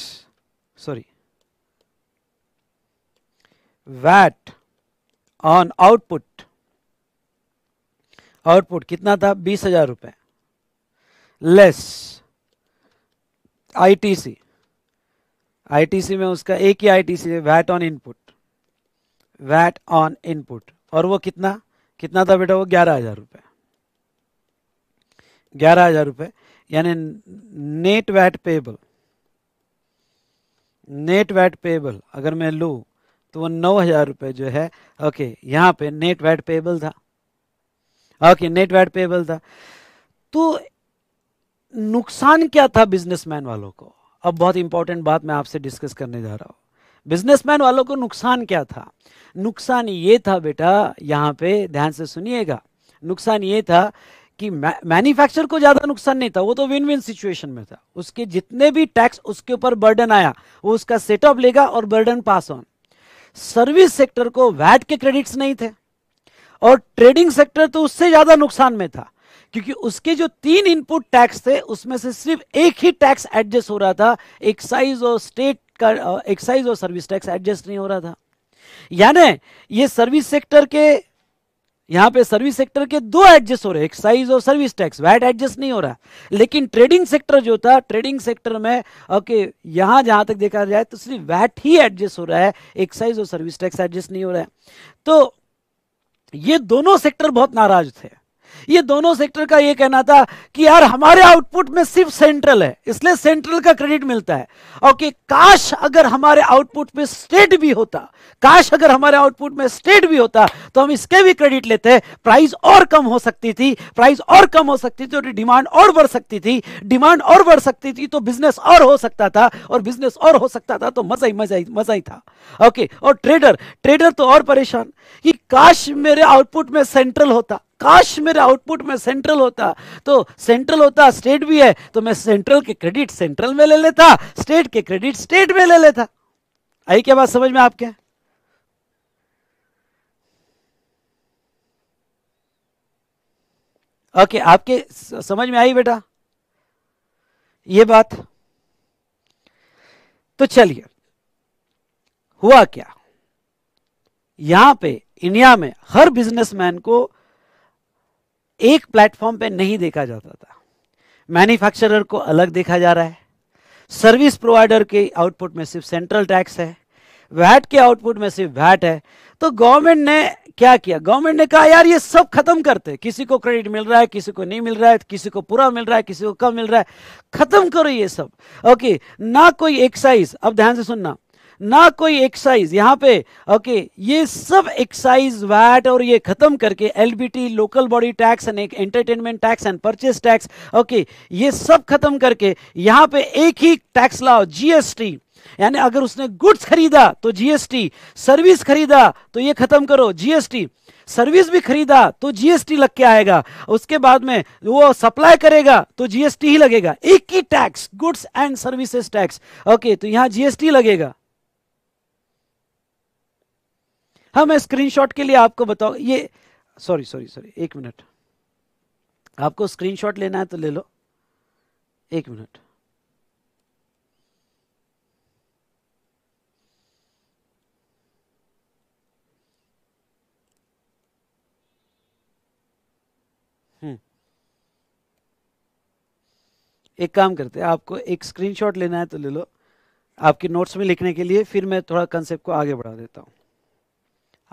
sorry VAT on output output कितना था बीस हजार रुपए लेस आईटीसी आईटीसी में उसका एक ही आईटीसी है VAT on input VAT on input और वो कितना कितना था बेटा वो ग्यारह हजार रुपए ग्यारह हजार रुपए यानी net VAT payable net VAT payable अगर मैं लू तो वो नौ हजार रुपए जो है ओके यहां पे नेट वैट पेबल था ओके नेट वैट पेबल था तो नुकसान क्या था बिजनेसमैन वालों को अब बहुत इंपॉर्टेंट बात मैं आपसे डिस्कस करने जा रहा हूं बिजनेसमैन वालों को नुकसान क्या था नुकसान ये था बेटा यहां पे ध्यान से सुनिएगा नुकसान ये था कि मैन्युफैक्चर को ज़्यादा नुकसान नहीं था वो तो विन विन सिचुएशन में था उसके जितने भी टैक्स उसके ऊपर बर्डन आया वो उसका सेटअप लेगा और burden pass on service sector को वैट के क्रेडिट्स नहीं थे और ट्रेडिंग सेक्टर तो उससे ज्यादा नुकसान में था क्योंकि उसके जो तीन इनपुट टैक्स थे उसमें से सिर्फ एक ही टैक्स एडजस्ट हो रहा था एक्साइज और स्टेट का एक्साइज और सर्विस टैक्स एडजस्ट नहीं हो रहा था यानी ये सर्विस सेक्टर के यहां पे सर्विस सेक्टर के दो एडजस्ट हो रहे एक्साइज और सर्विस टैक्स वैट एडजस्ट नहीं हो रहा लेकिन ट्रेडिंग सेक्टर जो था ट्रेडिंग सेक्टर में ओके यहां जहां तक देखा जाए तो सिर्फ वैट ही एडजस्ट हो रहा है एक्साइज और सर्विस टैक्स एडजस्ट नहीं हो रहा है तो ये दोनों सेक्टर बहुत नाराज थे ये दोनों सेक्टर का ये कहना था कि यार हमारे आउटपुट में सिर्फ सेंट्रल है इसलिए सेंट्रल का क्रेडिट मिलता है और कि काश अगर हमारे आउटपुट में स्टेट भी होता काश अगर हमारे आउटपुट में स्टेट भी होता तो हम इसके भी क्रेडिट लेते प्राइस और कम हो सकती थी प्राइस और कम हो सकती थी डिमांड और बढ़ सकती थी डिमांड और बढ़ सकती थी तो बिजनेस और हो सकता था और बिजनेस और हो सकता था तो मजा ही मजा ही मजा ही था ओके और ट्रेडर ट्रेडर तो और परेशान कि काश मेरे आउटपुट में सेंट्रल होता काश मेरा आउटपुट में सेंट्रल होता तो सेंट्रल होता स्टेट भी है तो मैं सेंट्रल के क्रेडिट सेंट्रल में ले लेता स्टेट के क्रेडिट स्टेट में ले लेता आई क्या बात समझ में आपके ओके आपके समझ में आई बेटा ये बात तो चलिए हुआ क्या यहां पे इंडिया में हर बिजनेसमैन को एक प्लेटफॉर्म पे नहीं देखा जाता था मैन्युफैक्चरर को अलग देखा जा रहा है सर्विस प्रोवाइडर के आउटपुट में सिर्फ सेंट्रल टैक्स है वैट के आउटपुट में सिर्फ वैट है तो गवर्नमेंट ने क्या किया गवर्नमेंट ने कहा यार ये सब खत्म करते किसी को क्रेडिट मिल रहा है किसी को नहीं मिल रहा है किसी को पूरा मिल रहा है किसी को कम मिल रहा है खत्म करो ये सब ओके ना कोई एक्साइज अब ध्यान से सुनना ना कोई एक्साइज यहाँ पे ओके ये सब एक्साइज वैट और ये खत्म करके LBT local body tax and entertainment tax and purchase tax okay ये सब खत्म करके यहाँ पे एक ही टैक्स लाओ जीएसटी यानी अगर उसने गुड्स खरीदा तो जीएसटी सर्विस खरीदा तो ये खत्म करो जीएसटी सर्विस भी खरीदा तो जीएसटी लग के आएगा उसके बाद में वो सप्लाई करेगा तो जीएसटी ही लगेगा एक ही tax goods and services tax okay तो यहाँ जीएसटी लगेगा हाँ मैं स्क्रीनशॉट के लिए आपको बताऊ ये सॉरी सॉरी सॉरी एक मिनट आपको स्क्रीनशॉट लेना है तो ले लो एक मिनट हम्म। एक काम करते हैं आपको एक स्क्रीनशॉट लेना है तो ले लो आपके नोट्स में लिखने के लिए फिर मैं थोड़ा कंसेप्ट को आगे बढ़ा देता हूँ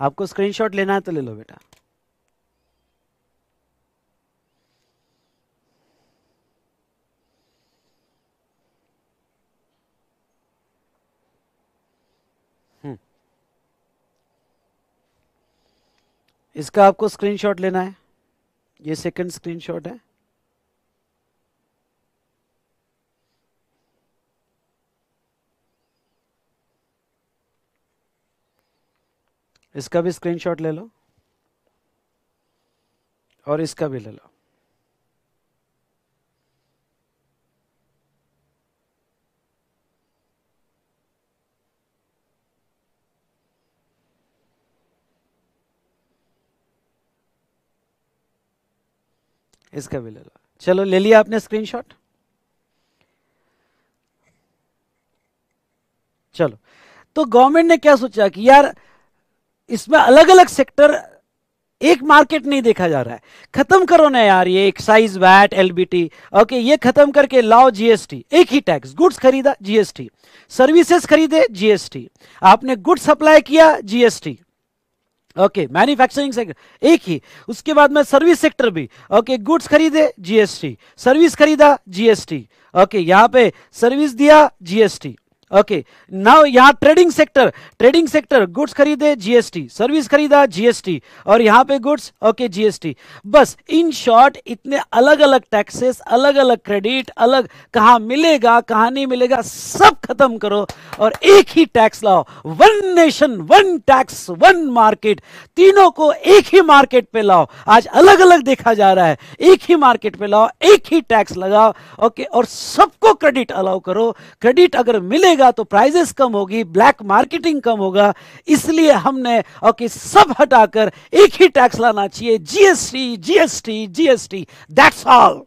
आपको स्क्रीनशॉट लेना है तो ले लो बेटा हम्म। इसका आपको स्क्रीनशॉट लेना है ये सेकंड स्क्रीनशॉट है इसका भी स्क्रीनशॉट ले लो और इसका भी ले लो इसका भी ले लो चलो ले लिया आपने स्क्रीनशॉट चलो तो गवर्नमेंट ने क्या सोचा कि यार इसमें अलग अलग सेक्टर एक मार्केट नहीं देखा जा रहा है खत्म करो ना यार ये एक्साइज वैट एलबीटी ओके ये खत्म करके लाओ जीएसटी एक ही टैक्स गुड्स खरीदा जीएसटी सर्विसेज खरीदे जीएसटी आपने गुड्स सप्लाई किया जीएसटी ओके मैन्युफैक्चरिंग सेक्टर एक ही उसके बाद में सर्विस सेक्टर भी ओके गुड्स खरीदे जीएसटी सर्विस खरीदा जीएसटी ओके यहां पर पे सर्विस दिया जीएसटी ओके नाउ यहाँ trading sector trading sector goods खरीदे जीएसटी सर्विस खरीदा जीएसटी और यहाँ पे गुड्स ओके जीएसटी बस इन शॉर्ट इतने अलग अलग टैक्सेस अलग अलग क्रेडिट अलग कहा मिलेगा कहा नहीं मिलेगा सब खत्म करो और एक ही टैक्स लाओ one nation one tax one market तीनों को एक ही मार्केट पे लाओ आज अलग अलग देखा जा रहा है एक ही मार्केट पे लाओ एक ही टैक्स लगाओ ओके और सबको क्रेडिट अलाउ करो क्रेडिट अगर मिलेगा बढ़ेगा तो प्राइजेस कम होगी ब्लैक मार्केटिंग कम होगा इसलिए हमने ओके सब हटाकर एक ही टैक्स लाना चाहिए GST GST GST that's all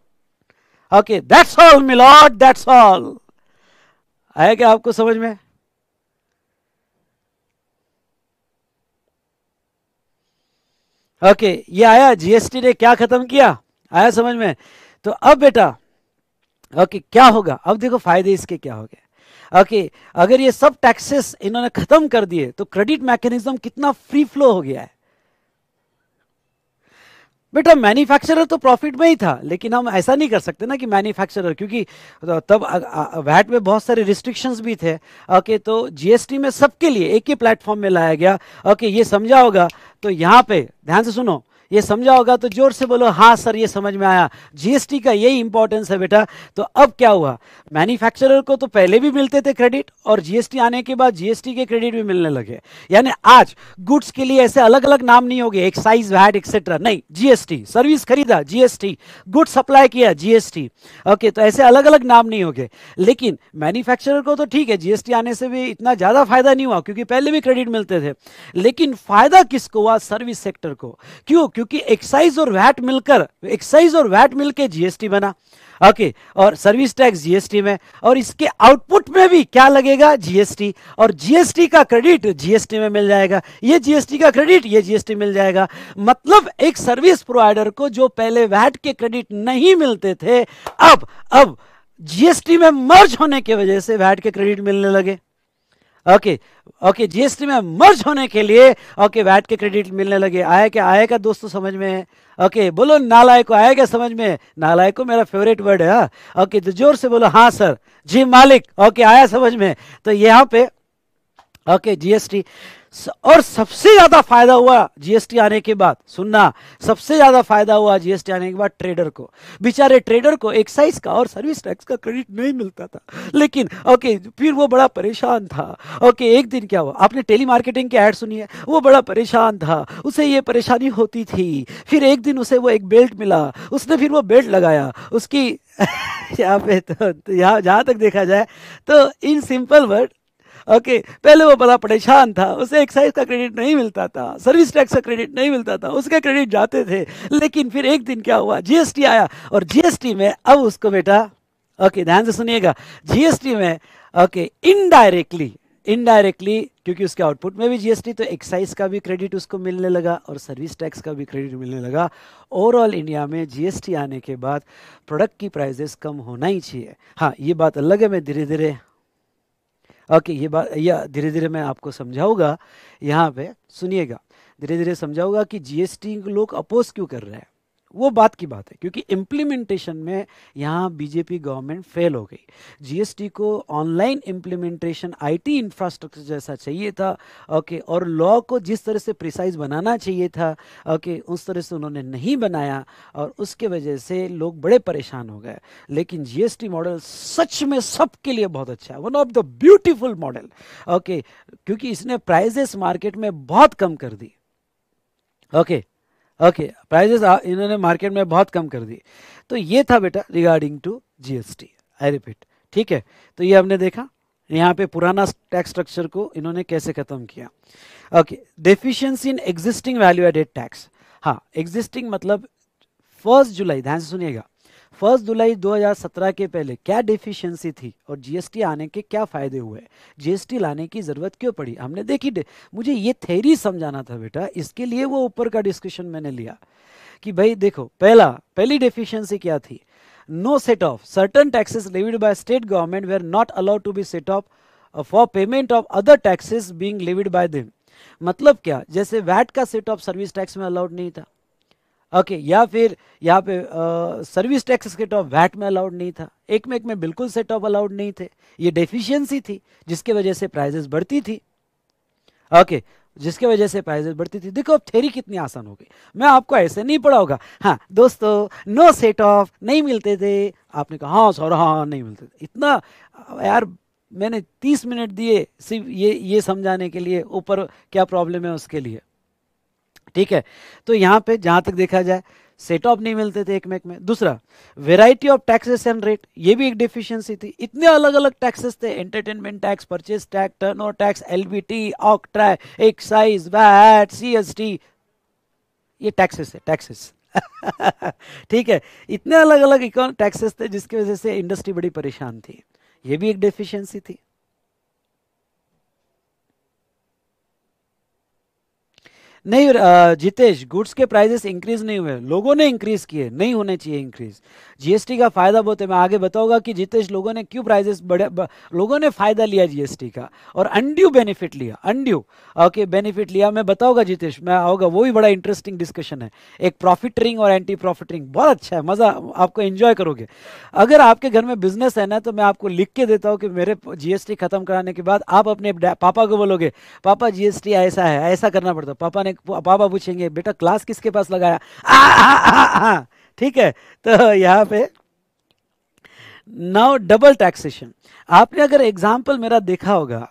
okay that's all मिलॉट दैट्स ऑल आया क्या आपको समझ में ओके okay, ये आया जीएसटी ने क्या खत्म किया आया समझ में तो अब बेटा ओके okay, क्या होगा अब देखो फायदे इसके क्या हो गए ओके अगर ये सब टैक्सेस इन्होंने खत्म कर दिए तो क्रेडिट मैकेनिज्म कितना फ्री फ्लो हो गया है बेटा मैन्युफैक्चरर तो प्रॉफिट में ही था लेकिन हम ऐसा नहीं कर सकते ना कि मैन्युफैक्चरर क्योंकि तो तब वैट में बहुत सारे रिस्ट्रिक्शंस भी थे ओके तो जीएसटी में सबके लिए एक ही प्लेटफॉर्म में लाया गया ओके ये समझा होगा तो यहाँ पे ध्यान से सुनो ये समझा होगा तो जोर से बोलो हाँ सर ये समझ में आया जीएसटी का यही इंपॉर्टेंस है बेटा तो अब क्या हुआ मैन्युफैक्चरर को तो पहले भी मिलते थे क्रेडिट और जीएसटी आने के बाद जीएसटी के क्रेडिट भी मिलने लगे यानी आज गुड्स के लिए ऐसे अलग अलग नाम नहीं हो गए एक्साइज वैट एक्सेट्रा नहीं जीएसटी सर्विस खरीदा जीएसटी गुड्स सप्लाई किया जीएसटी ओके तो ऐसे अलग अलग नाम नहीं हो गए लेकिन मैन्युफैक्चरर को तो ठीक है जीएसटी आने से भी इतना ज्यादा फायदा नहीं हुआ क्योंकि पहले भी क्रेडिट मिलते थे लेकिन फायदा किसको हुआ सर्विस सेक्टर को क्यों क्योंकि एक्साइज और वैट मिलकर एक्साइज और वैट मिलकर जीएसटी बना ओके और सर्विस टैक्स जीएसटी में और इसके आउटपुट में भी क्या लगेगा जीएसटी और जीएसटी का क्रेडिट जीएसटी में मिल जाएगा ये जीएसटी का क्रेडिट ये जीएसटी मिल जाएगा मतलब एक सर्विस प्रोवाइडर को जो पहले वैट के क्रेडिट नहीं मिलते थे अब अब जीएसटी में मर्ज होने की वजह से वैट के क्रेडिट मिलने लगे ओके ओके जीएसटी में मर्ज होने के लिए ओके वैट के क्रेडिट मिलने लगे आया क्या आएगा दोस्तों समझ में ओके बोलो नालायक को आएगा समझ में नालायक को मेरा फेवरेट वर्ड है हाँ। ओके तो जोर से बोलो हाँ सर जी मालिक ओके आया समझ में तो यहाँ पे ओके जीएसटी और सबसे ज्यादा फायदा हुआ जीएसटी आने के बाद सुनना सबसे ज्यादा फायदा हुआ जीएसटी आने के बाद ट्रेडर को बेचारे ट्रेडर को एक्साइज का और सर्विस टैक्स का क्रेडिट नहीं मिलता था लेकिन ओके फिर वो बड़ा परेशान था ओके एक दिन क्या हुआ आपने टेली मार्केटिंग की एड सुनी है वो बड़ा परेशान था उसे ये परेशानी होती थी फिर एक दिन उसे वो एक बेल्ट मिला उसने फिर वो बेल्ट लगाया उसकी यहाँ पे तो, तो यहाँ जहाँ तक देखा जाए तो इन सिंपल वर्ड ओके पहले वो बड़ा परेशान था उसे एक्साइज का क्रेडिट नहीं मिलता था सर्विस टैक्स का क्रेडिट नहीं मिलता था उसके क्रेडिट जाते थे लेकिन फिर एक दिन क्या हुआ जीएसटी आया और जीएसटी में अब उसको बेटा ओके ध्यान से सुनिएगा जीएसटी में ओके इनडायरेक्टली इनडायरेक्टली क्योंकि उसके आउटपुट में भी जीएसटी तो एक्साइज का भी क्रेडिट उसको मिलने लगा और सर्विस टैक्स का भी क्रेडिट मिलने लगा ओवरऑल इंडिया में जीएसटी आने के बाद प्रोडक्ट की प्राइजेस कम होना ही चाहिए हाँ ये बात अलग है मैं धीरे धीरे ओके ये बात यह धीरे धीरे मैं आपको समझाऊंगा यहाँ पे सुनिएगा धीरे धीरे समझाऊंगा कि जीएसटी लोग अपोज क्यों कर रहे हैं वो बात की बात है क्योंकि इम्प्लीमेंटेशन में यहाँ बीजेपी गवर्नमेंट फेल हो गई जीएसटी को ऑनलाइन इम्प्लीमेंटेशन आईटी इंफ्रास्ट्रक्चर जैसा चाहिए था ओके और लॉ को जिस तरह से प्रिसाइज बनाना चाहिए था ओके उस तरह से उन्होंने नहीं बनाया और उसके वजह से लोग बड़े परेशान हो गए लेकिन जीएसटी मॉडल सच में सबके लिए बहुत अच्छा है one of the beautiful model okay क्योंकि इसने प्राइजेस मार्केट में बहुत कम कर दी ओके okay, ओके प्राइजेस इन्होंने मार्केट में बहुत कम कर दी तो ये था बेटा regarding to GST I repeat ठीक है तो ये हमने देखा यहाँ पे पुराना टैक्स स्ट्रक्चर को इन्होंने कैसे खत्म किया okay deficiency in existing value added tax हाँ एग्जिस्टिंग मतलब फर्स्ट जुलाई ध्यान से सुनिएगा फर्स्ट जुलाई 2017 के पहले क्या डिफिशियंसी थी और जीएसटी आने के क्या फायदे हुए जीएसटी लाने की ज़रूरत क्यों पड़ी हमने देखी मुझे ये थेरी समझाना था बेटा इसके लिए वो ऊपर का डिस्कशन मैंने लिया कि भाई देखो पहला पहली डिफिशियंसी क्या थी no set off certain taxes levied by state government were not allowed to be set off for payment of other taxes being levied by them मतलब क्या जैसे वैट का सेट ऑफ सर्विस टैक्स में allowed नहीं था okay okay, या फिर यहाँ पे सर्विस टैक्स के टॉप वैट में अलाउड नहीं था एक में एक में बिल्कुल से टॉप अलाउड नहीं थे ये डेफिशिएंसी थी जिसके वजह से प्राइजेस बढ़ती थी ओके okay, जिसके वजह से प्राइजेस बढ़ती थी देखो अब थेरी कितनी आसान हो गई मैं आपको ऐसे नहीं पढ़ा होगा हाँ दोस्तों नो सेट ऑफ नहीं मिलते थे आपने कहा हाँ सौर हाँ, हाँ नहीं मिलते थे इतना यार मैंने तीस मिनट दिए सिर्फ ये ये समझाने के लिए ऊपर क्या प्रॉब्लम है उसके लिए ठीक है तो यहाँ पे जहां तक देखा जाए सेट ऑफ नहीं मिलते थे एक मैक में दूसरा variety of taxes and rate ये भी एक डिफिशियंसी थी इतने अलग अलग टैक्सेस थे entertainment tax purchase tax turnover tax L B T octroi excise VAT C S T ये टैक्सेस है टैक्सेस ठीक है इतने अलग अलग टैक्सेस थे जिसकी वजह से इंडस्ट्री बड़ी परेशान थी ये भी एक डिफिशियंसी थी नहीं जितेश गुड्स के प्राइजेस इंक्रीज नहीं हुए लोगों ने इंक्रीज किए नहीं होने चाहिए इंक्रीज जीएसटी का फायदा बहुत है मैं आगे बताऊंगा कि जितेश लोगों ने क्यों प्राइजेस बढ़े ब, लोगों ने फायदा लिया जीएसटी का और अनड्यू बेनिफिट लिया अनड्यू ओके बेनिफिट लिया मैं बताऊंगा जितेश मैं आऊंगा वो भी बड़ा इंटरेस्टिंग डिस्कशन है एक प्रॉफिटरिंग और एंटी प्रॉफिटरिंग बहुत अच्छा है मज़ा आपको एंजॉय करोगे अगर आपके घर में बिजनेस है ना तो मैं आपको लिख के देता हूँ कि मेरे जीएसटी खत्म कराने के बाद आप अपने पापा को बोलोगे पापा जीएसटी ऐसा है ऐसा करना पड़ता पापा ने अपने पापा पूछेंगे बेटा क्लास किसके पास लगाया ठीक है तो यहाँ पे नाउ डबल टैक्सेशन आपने अगर एग्जाम्पल मेरा देखा होगा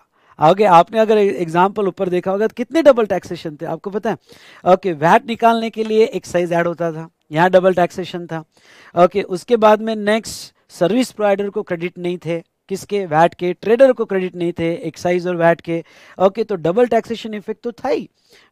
आगे आपने अगर एग्जाम्पल ऊपर देखा होगा तो कितने डबल टैक्सेशन थे आपको पता है ओके okay, वैट निकालने के लिए एक्साइज ऐड होता था यहाँ डबल टैक्सेशन था ओके okay, उसके बाद में नेक्स्ट सर्विस प्रोवाइडर को क्रेडिट नहीं थे किसके वैट के ट्रेडर को क्रेडिट नहीं थे एक्साइज और वैट के ओके तो डबल टैक्सेशन इफेक्ट तो था ही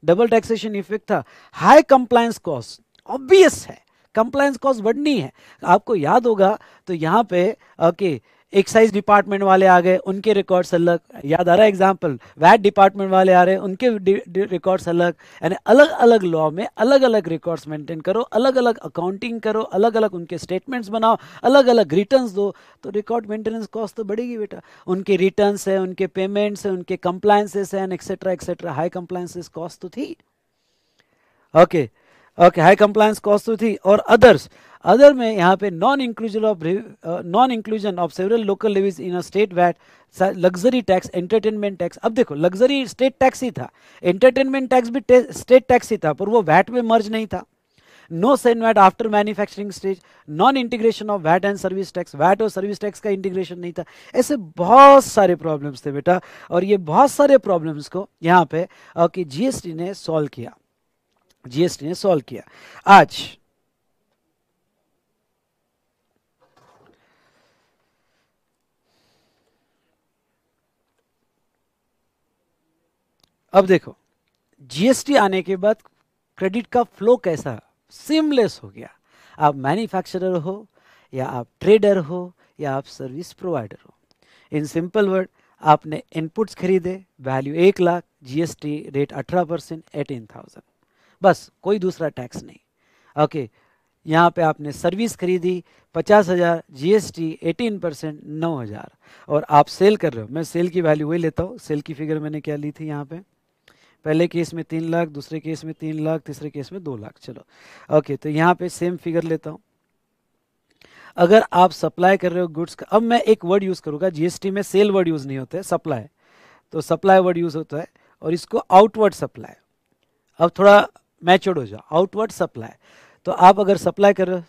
डबल टैक्सेशन इफेक्ट था हाई कंप्लायंस कॉस्ट ऑब्वियस है कंप्लायंस कॉस्ट बढ़नी है आपको याद होगा तो यहाँ पे ओके okay, एक्साइज डिपार्टमेंट वाले आ गए उनके रिकॉर्ड्स अलग याद आ रहा है एग्जाम्पल वैट डिपार्टमेंट वाले आ रहे हैं उनके रिकॉर्ड्स अलग यानी अलग अलग लॉ में अलग अलग रिकॉर्ड्स मेंटेन करो अलग अलग अकाउंटिंग करो अलग अलग उनके स्टेटमेंट्स बनाओ अलग अलग रिटर्न दो तो रिकॉर्ड मेंटेनेंस कॉस्ट तो बढ़ेगी बेटा उनके रिटर्न है उनके पेमेंट्स है उनके कंप्लाइंसेस हैं etcetera etcetera high compliances cost तो थी okay okay. Okay high compliance थी और अदर्स अदर में यहाँ पे non inclusion of non inclusion of several local levies in a state VAT luxury tax entertainment tax अब देखो लग्जरी स्टेट टैक्स ही था एंटरटेनमेंट टैक्स भी स्टेट टैक्स ही था पर वो वैट में मर्ज नहीं था no CENVAT after manufacturing stage non integration of VAT and service tax VAT और सर्विस टैक्स का इंटीग्रेशन नहीं था ऐसे बहुत सारे प्रॉब्लम्स थे बेटा और ये बहुत सारे प्रॉब्लम्स को यहाँ पे uh, कि टी ने सॉल्व किया जीएसटी ने सॉल्व किया आज अब देखो जीएसटी आने के बाद क्रेडिट का फ्लो कैसा सिमलेस हो गया आप मैन्युफैक्चरर हो या आप ट्रेडर हो या आप सर्विस प्रोवाइडर हो इन सिंपल वर्ड आपने इनपुट्स खरीदे वैल्यू एक लाख जीएसटी रेट अठारह परसेंट एटीन थाउजेंड बस कोई दूसरा टैक्स नहीं ओके यहाँ पे आपने सर्विस खरीदी पचास हज़ार G S T eighteen percent नौ हज़ार और आप सेल कर रहे हो मैं सेल की वैल्यू वही लेता हूँ सेल की फिगर मैंने क्या ली थी यहाँ पे पहले केस में तीन लाख दूसरे केस में तीन लाख तीसरे केस में दो लाख चलो ओके तो यहाँ पे सेम फिगर लेता हूँ अगर आप सप्लाई कर रहे हो गुड्स का अब मैं एक वर्ड यूज़ करूँगा जीएसटी में सेल वर्ड यूज़ नहीं होता है सप्लाई तो सप्लाई वर्ड यूज़ होता है और इसको आउटवर्ड सप्लाई अब थोड़ा मैच्योर्ड हो जाओ आउटवर्ड सप्लाई तो आप अगर सप्लाई कर रहे हो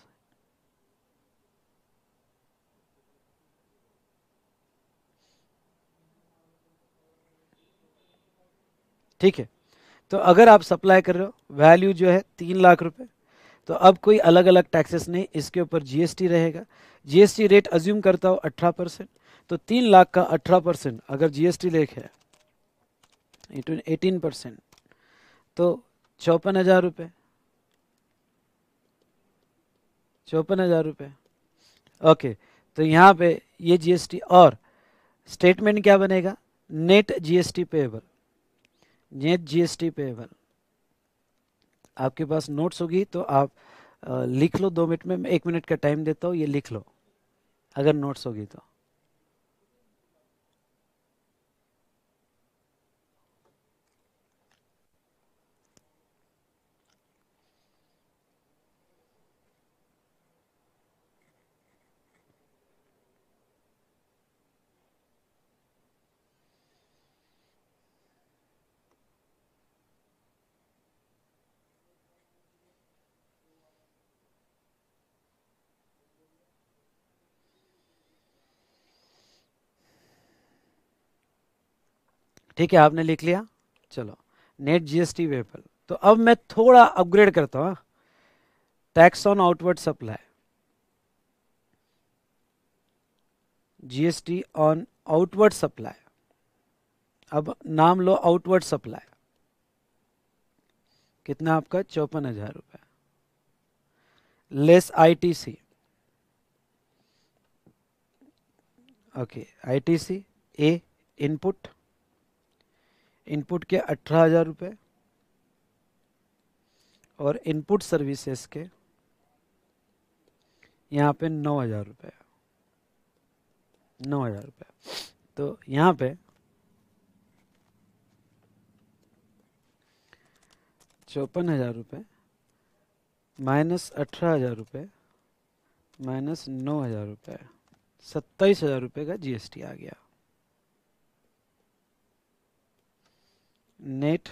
ठीक है तो अगर आप सप्लाई कर रहे हो वैल्यू जो है तीन लाख रुपए तो अब कोई अलग अलग टैक्सेस नहीं इसके ऊपर जीएसटी रहेगा जीएसटी रेट अज्यूम करता हो अठारह परसेंट तो तीन लाख का अठारह परसेंट अगर जीएसटी लेख है एटीन परसेंट तो चौपन हजार रुपये चौपन हजार रुपये ओके तो यहाँ पे ये जीएसटी और स्टेटमेंट क्या बनेगा net GST payable net GST payable आपके पास नोट्स होगी तो आप लिख लो दो मिनट में मैं एक मिनट का टाइम देता हूँ ये लिख लो अगर नोट्स होगी तो ठीक है आपने लिख लिया चलो नेट जीएसटी वेपल तो अब मैं थोड़ा अपग्रेड करता हूँ tax on outward supply GST on outward supply अब नाम लो आउटवर्ड सप्लाई कितना आपका चौपन हजार रुपये less ITC okay ITC A input input के अठारह हज़ार रुपये और इनपुट सर्विसेज के यहाँ पे नौ हज़ार रुपये नौ हज़ार रुपये तो यहाँ पे चौपन हज़ार रुपये माइनस अठारह हज़ार रुपये माइनस नौ हज़ार रुपये सत्ताईस हज़ार रुपये का जीएसटी आ गया नेट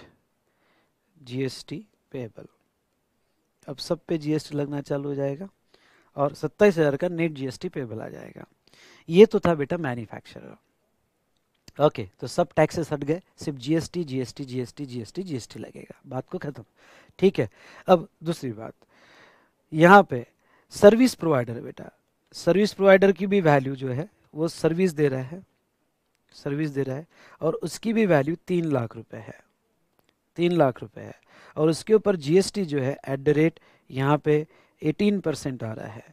जीएसटी पेबल अब सब पे जीएसटी लगना चालू हो जाएगा और सत्ताईस हज़ार का नेट जीएसटी पेबल आ जाएगा ये तो था बेटा मैन्युफैक्चरर ओके तो सब टैक्सेस हट गए सिर्फ GST GST GST GST GST लगेगा बात को ख़त्म ठीक है अब दूसरी बात यहाँ पे सर्विस प्रोवाइडर बेटा सर्विस प्रोवाइडर की भी वैल्यू जो है वो सर्विस दे रहा है सर्विस दे रहा है और उसकी भी वैल्यू तीन लाख रुपए है तीन लाख रुपए है और उसके ऊपर जीएसटी जो है एट द रेट यहाँ पे एटीन परसेंट आ रहा है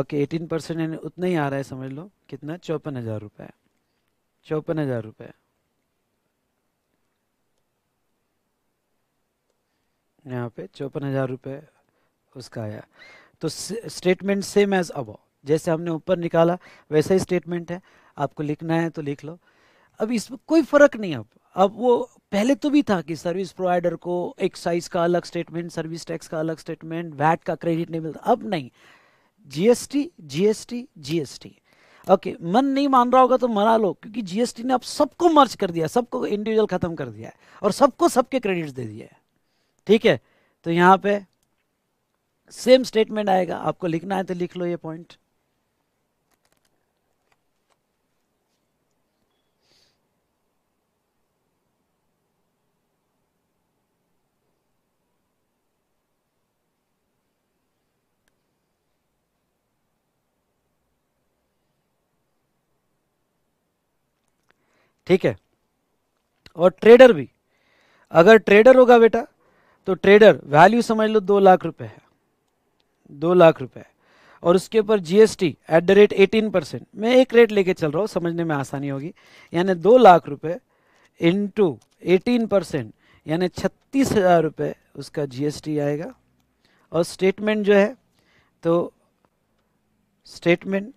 ओके एटीन परसेंट यानी उतना ही आ रहा है समझ लो कितना चौपन हज़ार रुपये चौपन हज़ार रुपये यहाँ पे चौपन हज़ार रुपये उसका आया तो स्टेटमेंट सेम एज अबाउ जैसे हमने ऊपर निकाला वैसा ही स्टेटमेंट है आपको लिखना है तो लिख लो अब इसमें कोई फर्क नहीं अब अब वो पहले तो भी था कि सर्विस प्रोवाइडर को एक्साइज का अलग स्टेटमेंट सर्विस टैक्स का अलग स्टेटमेंट वैट का क्रेडिट नहीं मिलता अब नहीं जीएसटी जीएसटी जीएसटी ओके मन नहीं मान रहा होगा तो मना लो क्योंकि जीएसटी ने अब सबको मर्ज कर दिया सबको इंडिविजुअल खत्म कर दिया है और सबको सबके क्रेडिट दे दिया है ठीक है तो यहां पे सेम स्टेटमेंट आएगा आपको लिखना है तो लिख लो ये पॉइंट ठीक है और ट्रेडर भी अगर ट्रेडर होगा बेटा तो ट्रेडर वैल्यू समझ लो दो लाख रुपए है दो लाख रुपए और उसके ऊपर GST at the rate eighteen percent मैं एक रेट लेके चल रहा हूँ समझने में आसानी होगी यानी दो लाख रुपए इंटू एटीन परसेंट यानी छत्तीस हज़ार रुपये उसका जीएसटी आएगा और स्टेटमेंट जो है तो statement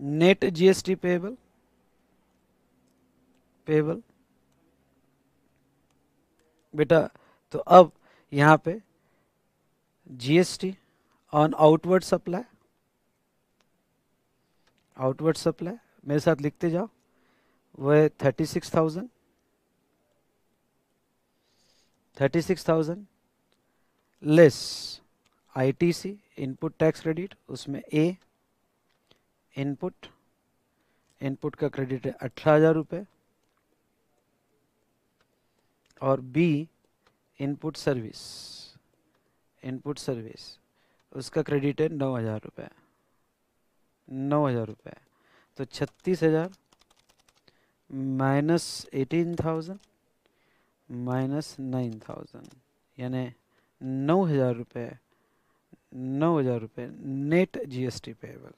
net GST payable payable बेटा तो अब यहां पे GST on outward supply outward supply मेरे साथ लिखते जाओ वह है thirty six thousand thirty six thousand less ITC input tax credit उसमें ए इनपुट इनपुट का क्रेडिट है अठारह हज़ार रुपये और B input service input service उसका क्रेडिट है नौ हज़ार रुपये नौ हज़ार रुपये तो छत्तीस हज़ार minus eighteen thousand minus nine thousand यानि नौ हज़ार रुपये नौ हज़ार रुपये net GST payable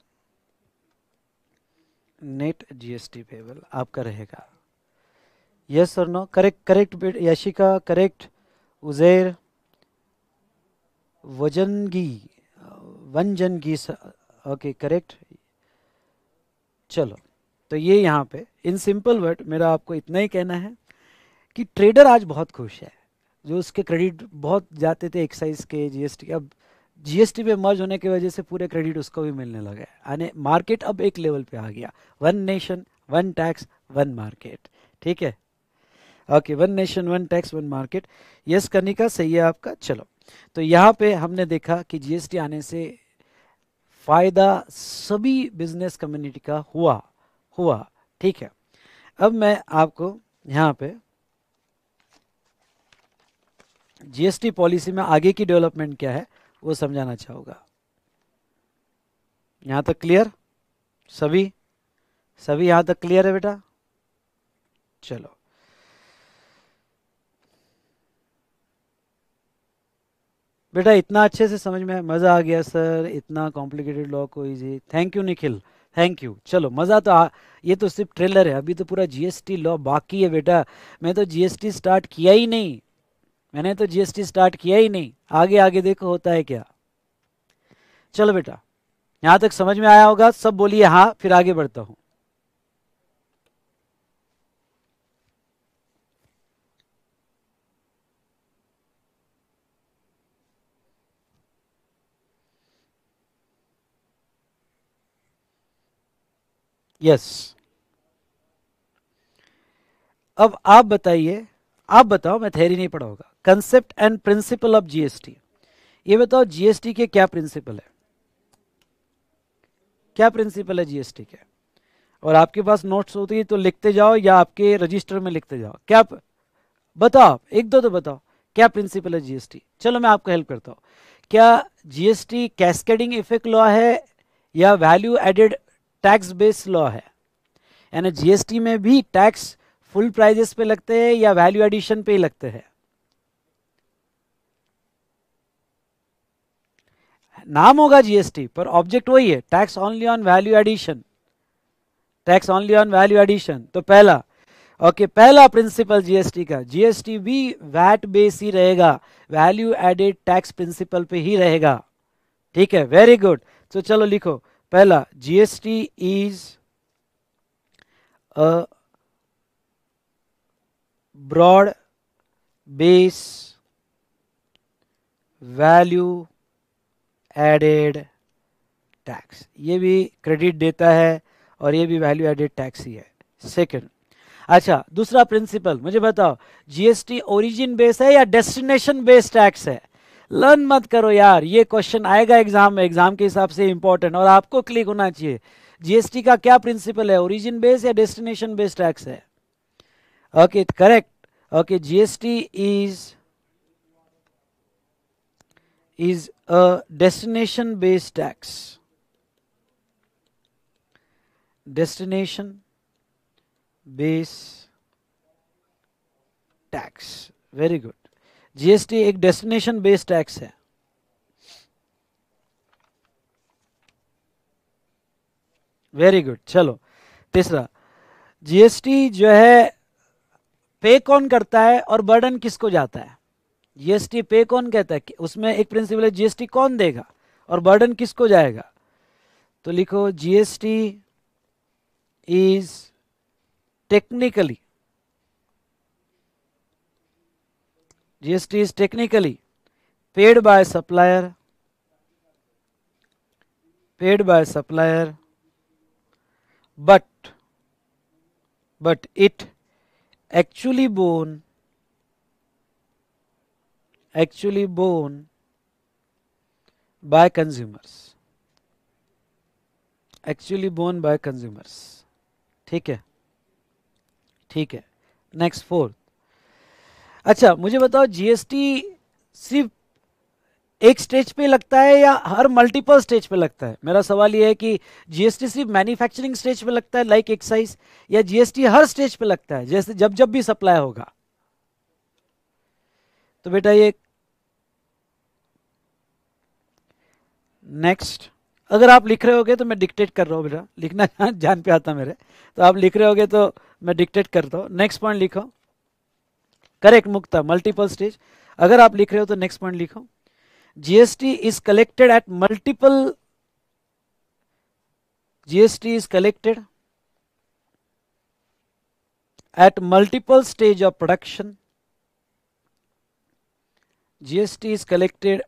net GST payable आपका रहेगा यस और no correct correct Yashika correct Uzair वजनगी वंजनगी ओके करेक्ट चलो तो ये यहाँ पे इन सिंपल वर्ड मेरा आपको इतना ही कहना है कि ट्रेडर आज बहुत खुश है जो उसके क्रेडिट बहुत जाते थे एक्साइज के जीएसटी अब जीएसटी पे मर्ज होने की वजह से पूरे क्रेडिट उसको भी मिलने लगे यानी मार्केट अब एक लेवल पे आ गया one nation one tax one market ठीक है okay one nation one tax one market yes करने का सही है आपका चलो तो यहाँ पे हमने देखा कि जीएसटी आने से फ़ायदा सभी बिजनेस कम्युनिटी का हुआ हुआ ठीक है अब मैं आपको यहाँ पे जीएसटी पॉलिसी में आगे की डेवलपमेंट क्या है वो समझाना चाहूँगा यहाँ तक क्लियर सभी सभी यहाँ तक क्लियर है बेटा चलो बेटा इतना अच्छे से समझ में मज़ा आ गया सर इतना कॉम्प्लिकेटेड लॉ को easy thank you Nikhil thank you चलो मज़ा तो आ ये तो सिर्फ ट्रेलर है अभी तो पूरा जीएसटी लॉ बाकी है बेटा मैं तो जीएसटी स्टार्ट किया ही नहीं मैंने तो जीएसटी स्टार्ट किया ही नहीं आगे आगे देखो होता है क्या चलो बेटा यहां तक समझ में आया होगा सब बोलिए हाँ फिर आगे बढ़ता हूं यस yes. अब आप बताइए आप बताओ मैं थेरी नहीं पढ़ाऊंगा concept and principle of GST ये बताओ जीएसटी के क्या प्रिंसिपल है क्या प्रिंसिपल है जीएसटी के और आपके पास नोट्स होती है तो लिखते जाओ या आपके रजिस्टर में लिखते जाओ क्या प... बताओ एक दो तो बताओ क्या प्रिंसिपल है जीएसटी चलो मैं आपको हेल्प करता हूं क्या जीएसटी कैस्केडिंग इफेक्ट लॉ है या value added tax based law है यानी जीएसटी में भी टैक्स फुल प्राइजेस पे लगते हैं या वैल्यू एडिशन पे ही लगते हैं नाम होगा जीएसटी पर ऑब्जेक्ट वही है tax only on value addition tax only on value addition तो पहला ओके okay, पहला प्रिंसिपल जीएसटी का जीएसटी भी वैट बेस ही रहेगा वैल्यू एडेड टैक्स प्रिंसिपल पे ही रहेगा ठीक है वेरी गुड तो चलो लिखो पहला GST is a base value added tax ये भी क्रेडिट देता है और ये भी वैल्यू एडेड टैक्स ही है सेकंड अच्छा दूसरा प्रिंसिपल मुझे बताओ जीएसटी ओरिजिन बेस है या डेस्टिनेशन बेस्ड टैक्स है लर्न मत करो यार ये क्वेश्चन आएगा एग्जाम में एग्जाम के हिसाब से इंपॉर्टेंट और आपको क्लिक होना चाहिए जीएसटी का क्या प्रिंसिपल है ओरिजिन बेस या डेस्टिनेशन बेस्ड टैक्स है okay correct okay GST is is a destination based tax. Destination base tax. Very good. GST एक डेस्टिनेशन बेस्ड टैक्स है वेरी गुड चलो तीसरा जीएसटी जो है पे कौन करता है और बर्डन किसको जाता है जीएसटी पे कौन कहता है उसमें एक प्रिंसिपल है जीएसटी कौन देगा और बर्डन किसको जाएगा तो लिखो GST is technically GST is technically paid by supplier paid by supplier but but it actually borne actually borne by consumers actually borne by consumers ठीक है ठीक है नेक्स्ट फोर्थ अच्छा मुझे बताओ जीएसटी सिर्फ एक स्टेज पे लगता है या हर मल्टीपल स्टेज पे लगता है मेरा सवाल यह है कि जीएसटी सिर्फ मैन्युफैक्चरिंग स्टेज पे लगता है लाइक एक्साइज या जीएसटी हर स्टेज पे लगता है जैसे जब जब भी सप्लाई होगा तो बेटा ये नेक्स्ट अगर आप लिख रहे होगे तो मैं डिक्टेट कर रहा हूँ बेटा लिखना जान, जान पे आता मेरे तो आप लिख रहे होगे तो मैं डिक्टेट करता हूँ नेक्स्ट पॉइंट लिखो करेक्ट मुक्ता मल्टीपल स्टेज अगर आप लिख रहे हो तो नेक्स्ट पॉइंट लिखो GST is collected at multiple GST is collected at multiple stage of production GST is collected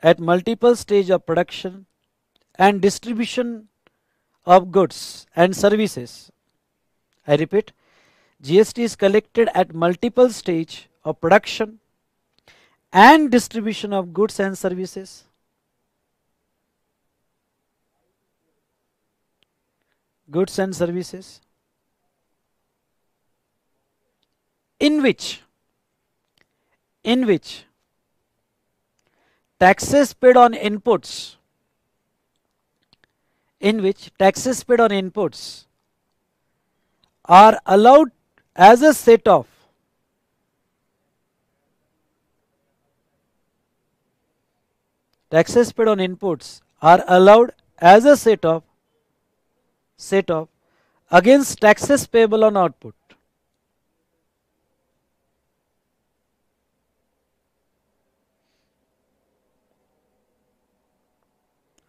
at multiple stage of production and distribution of goods and services. I repeat, GST is collected at multiple stage of production and distribution of goods and services. Goods and services in which in which taxes paid on inputs in which taxes paid on inputs are allowed as a set of taxes paid on inputs are allowed as a set of set of against taxes payable on output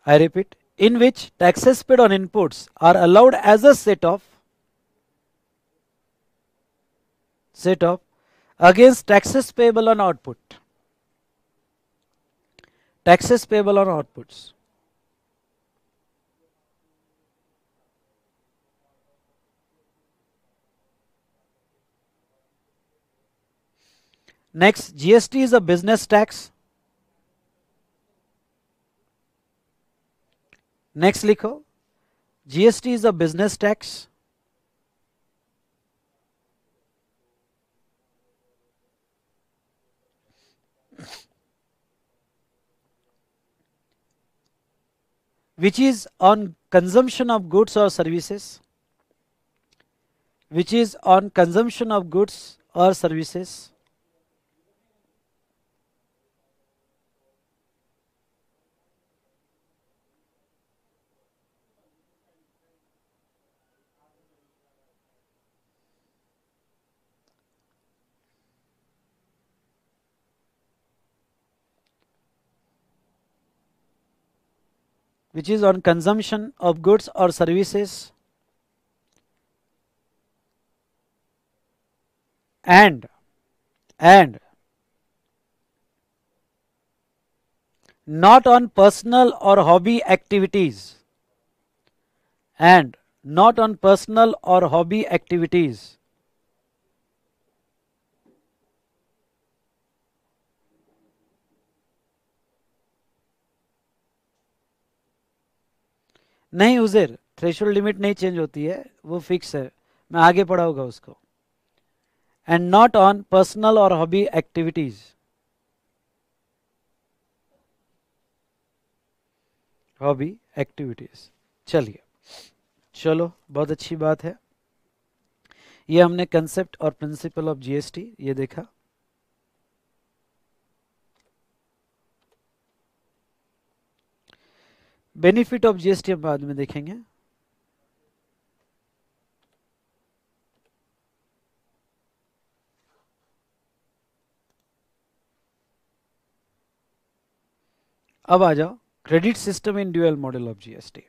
I repeat, in which taxes paid on inputs are allowed as a set off set off against taxes payable on output. Taxes payable on outputs. Next, GST is a business tax next लिखो GST is a business tax which is on consumption of goods or services which is on consumption of goods or services which is on consumption of goods or services and and not on personal or hobby activities and not on personal or hobby activities नहीं Uzair threshold limit नहीं change होती है वो fix है मैं आगे पढ़ाऊंगा उसको एंड नॉट ऑन पर्सनल और हॉबी एक्टिविटीज हॉबी एक्टिविटीज चलिए चलो बहुत अच्छी बात है ये हमने कंसेप्ट और प्रिंसिपल ऑफ जीएसटी ये देखा बेनिफिट ऑफ जीएसटी हम बाद में देखेंगे अब आ जाओ credit system in dual model of GST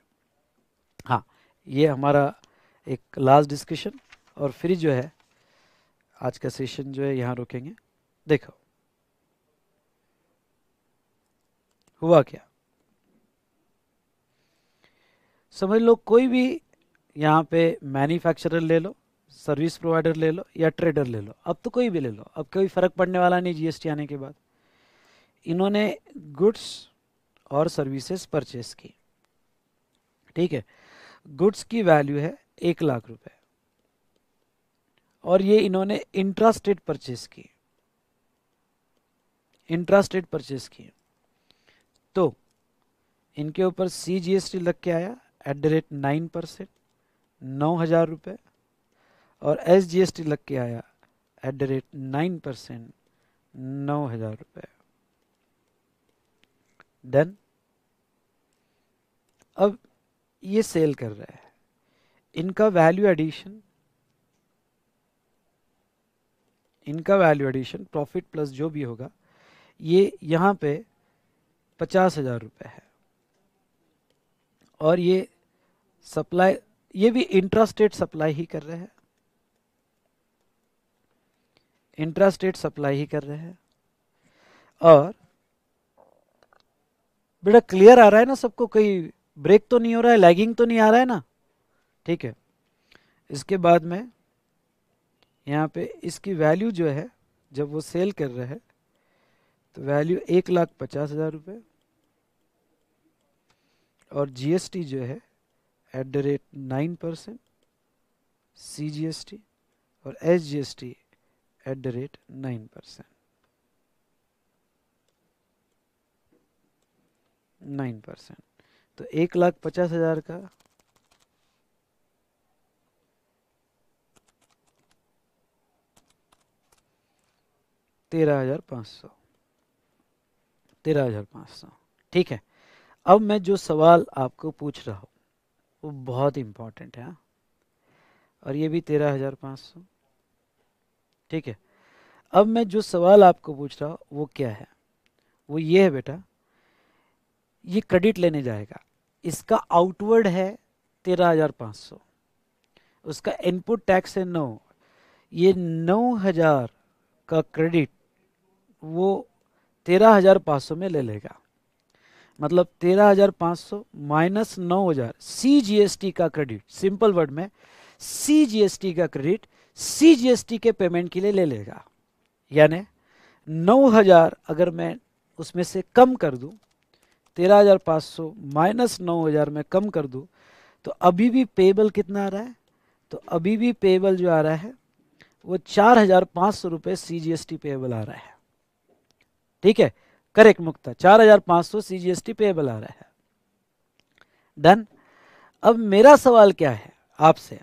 हाँ ये हमारा एक लास्ट डिस्कशन और फिर जो है आज का सेशन जो है यहाँ रुकेंगे देखो हुआ क्या समझ लो कोई भी यहाँ पे मैन्युफैक्चरर ले लो सर्विस प्रोवाइडर ले लो या ट्रेडर ले लो अब तो कोई भी ले लो अब कोई फ़र्क पड़ने वाला नहीं जीएसटी आने के बाद इन्होंने गुड्स और सर्विसेज परचेस की ठीक है गुड्स की वैल्यू है एक लाख रुपए और ये इन्होंने इंट्रा परचेस की इंट्रा परचेस की तो इनके ऊपर सी जी एस टी लग के आया at the rate nine percent नौ हज़ार रुपये और एस जी एस टी लग के आया at the rate nine percent नौ हज़ार रुपये देन अब ये सेल कर रहा है इनका वैल्यू एडिशन इनका वैल्यू एडिशन प्रॉफिट प्लस जो भी होगा ये यहाँ पे पचास हज़ार रुपये है और ये सप्लाई ये भी इंट्रास्टेट सप्लाई ही कर रहे हैं इंट्रास्टेट सप्लाई ही कर रहे हैं और बेटा क्लियर आ रहा है ना सबको कोई ब्रेक तो नहीं हो रहा है लैगिंग तो नहीं आ रहा है ना ठीक है इसके बाद में यहाँ पे इसकी वैल्यू जो है जब वो सेल कर रहे हैं तो वैल्यू एक लाख पचास हज़ार रुपये और जीएसटी जो है at the rate nine percent C G S T और H G S T at the rate nine percent nine percent तो एक लाख पचास हजार का तेरह हजार पाँच सौ तेरह हजार पाँच सौ ठीक है अब मैं जो सवाल आपको पूछ रहा हूँ वो बहुत इम्पोर्टेंट है हाँ। और ये भी तेरह हजार पाँच सौ ठीक है अब मैं जो सवाल आपको पूछ रहा हूँ वो क्या है वो ये है बेटा ये क्रेडिट लेने जाएगा इसका आउटवर्ड है तेरह हजार पाँच सौ उसका इनपुट टैक्स है नौ ये नौ हजार का क्रेडिट वो तेरह हजार पाँच सौ में ले लेगा मतलब तेरह हजार पांच सौ माइनस नौ हजार सी जी एस टी का क्रेडिट सिंपल वर्ड में सी जी एस टी का credit C G S T के पेमेंट के लिए ले लेगा यानी नौ हजार अगर मैं उसमें से कम कर दू तेरह हजार पांच सौ माइनस नौ हजार में कम कर दू तो अभी भी पेबल कितना आ रहा है तो अभी भी पेबल जो आ रहा है वो चार हजार पाँच सौ रुपये C G S T payable आ रहा है ठीक है करेक्ट मुक्ता चार हजार पांच सौ C G S T payable आ रहा है डन अब मेरा सवाल क्या है आपसे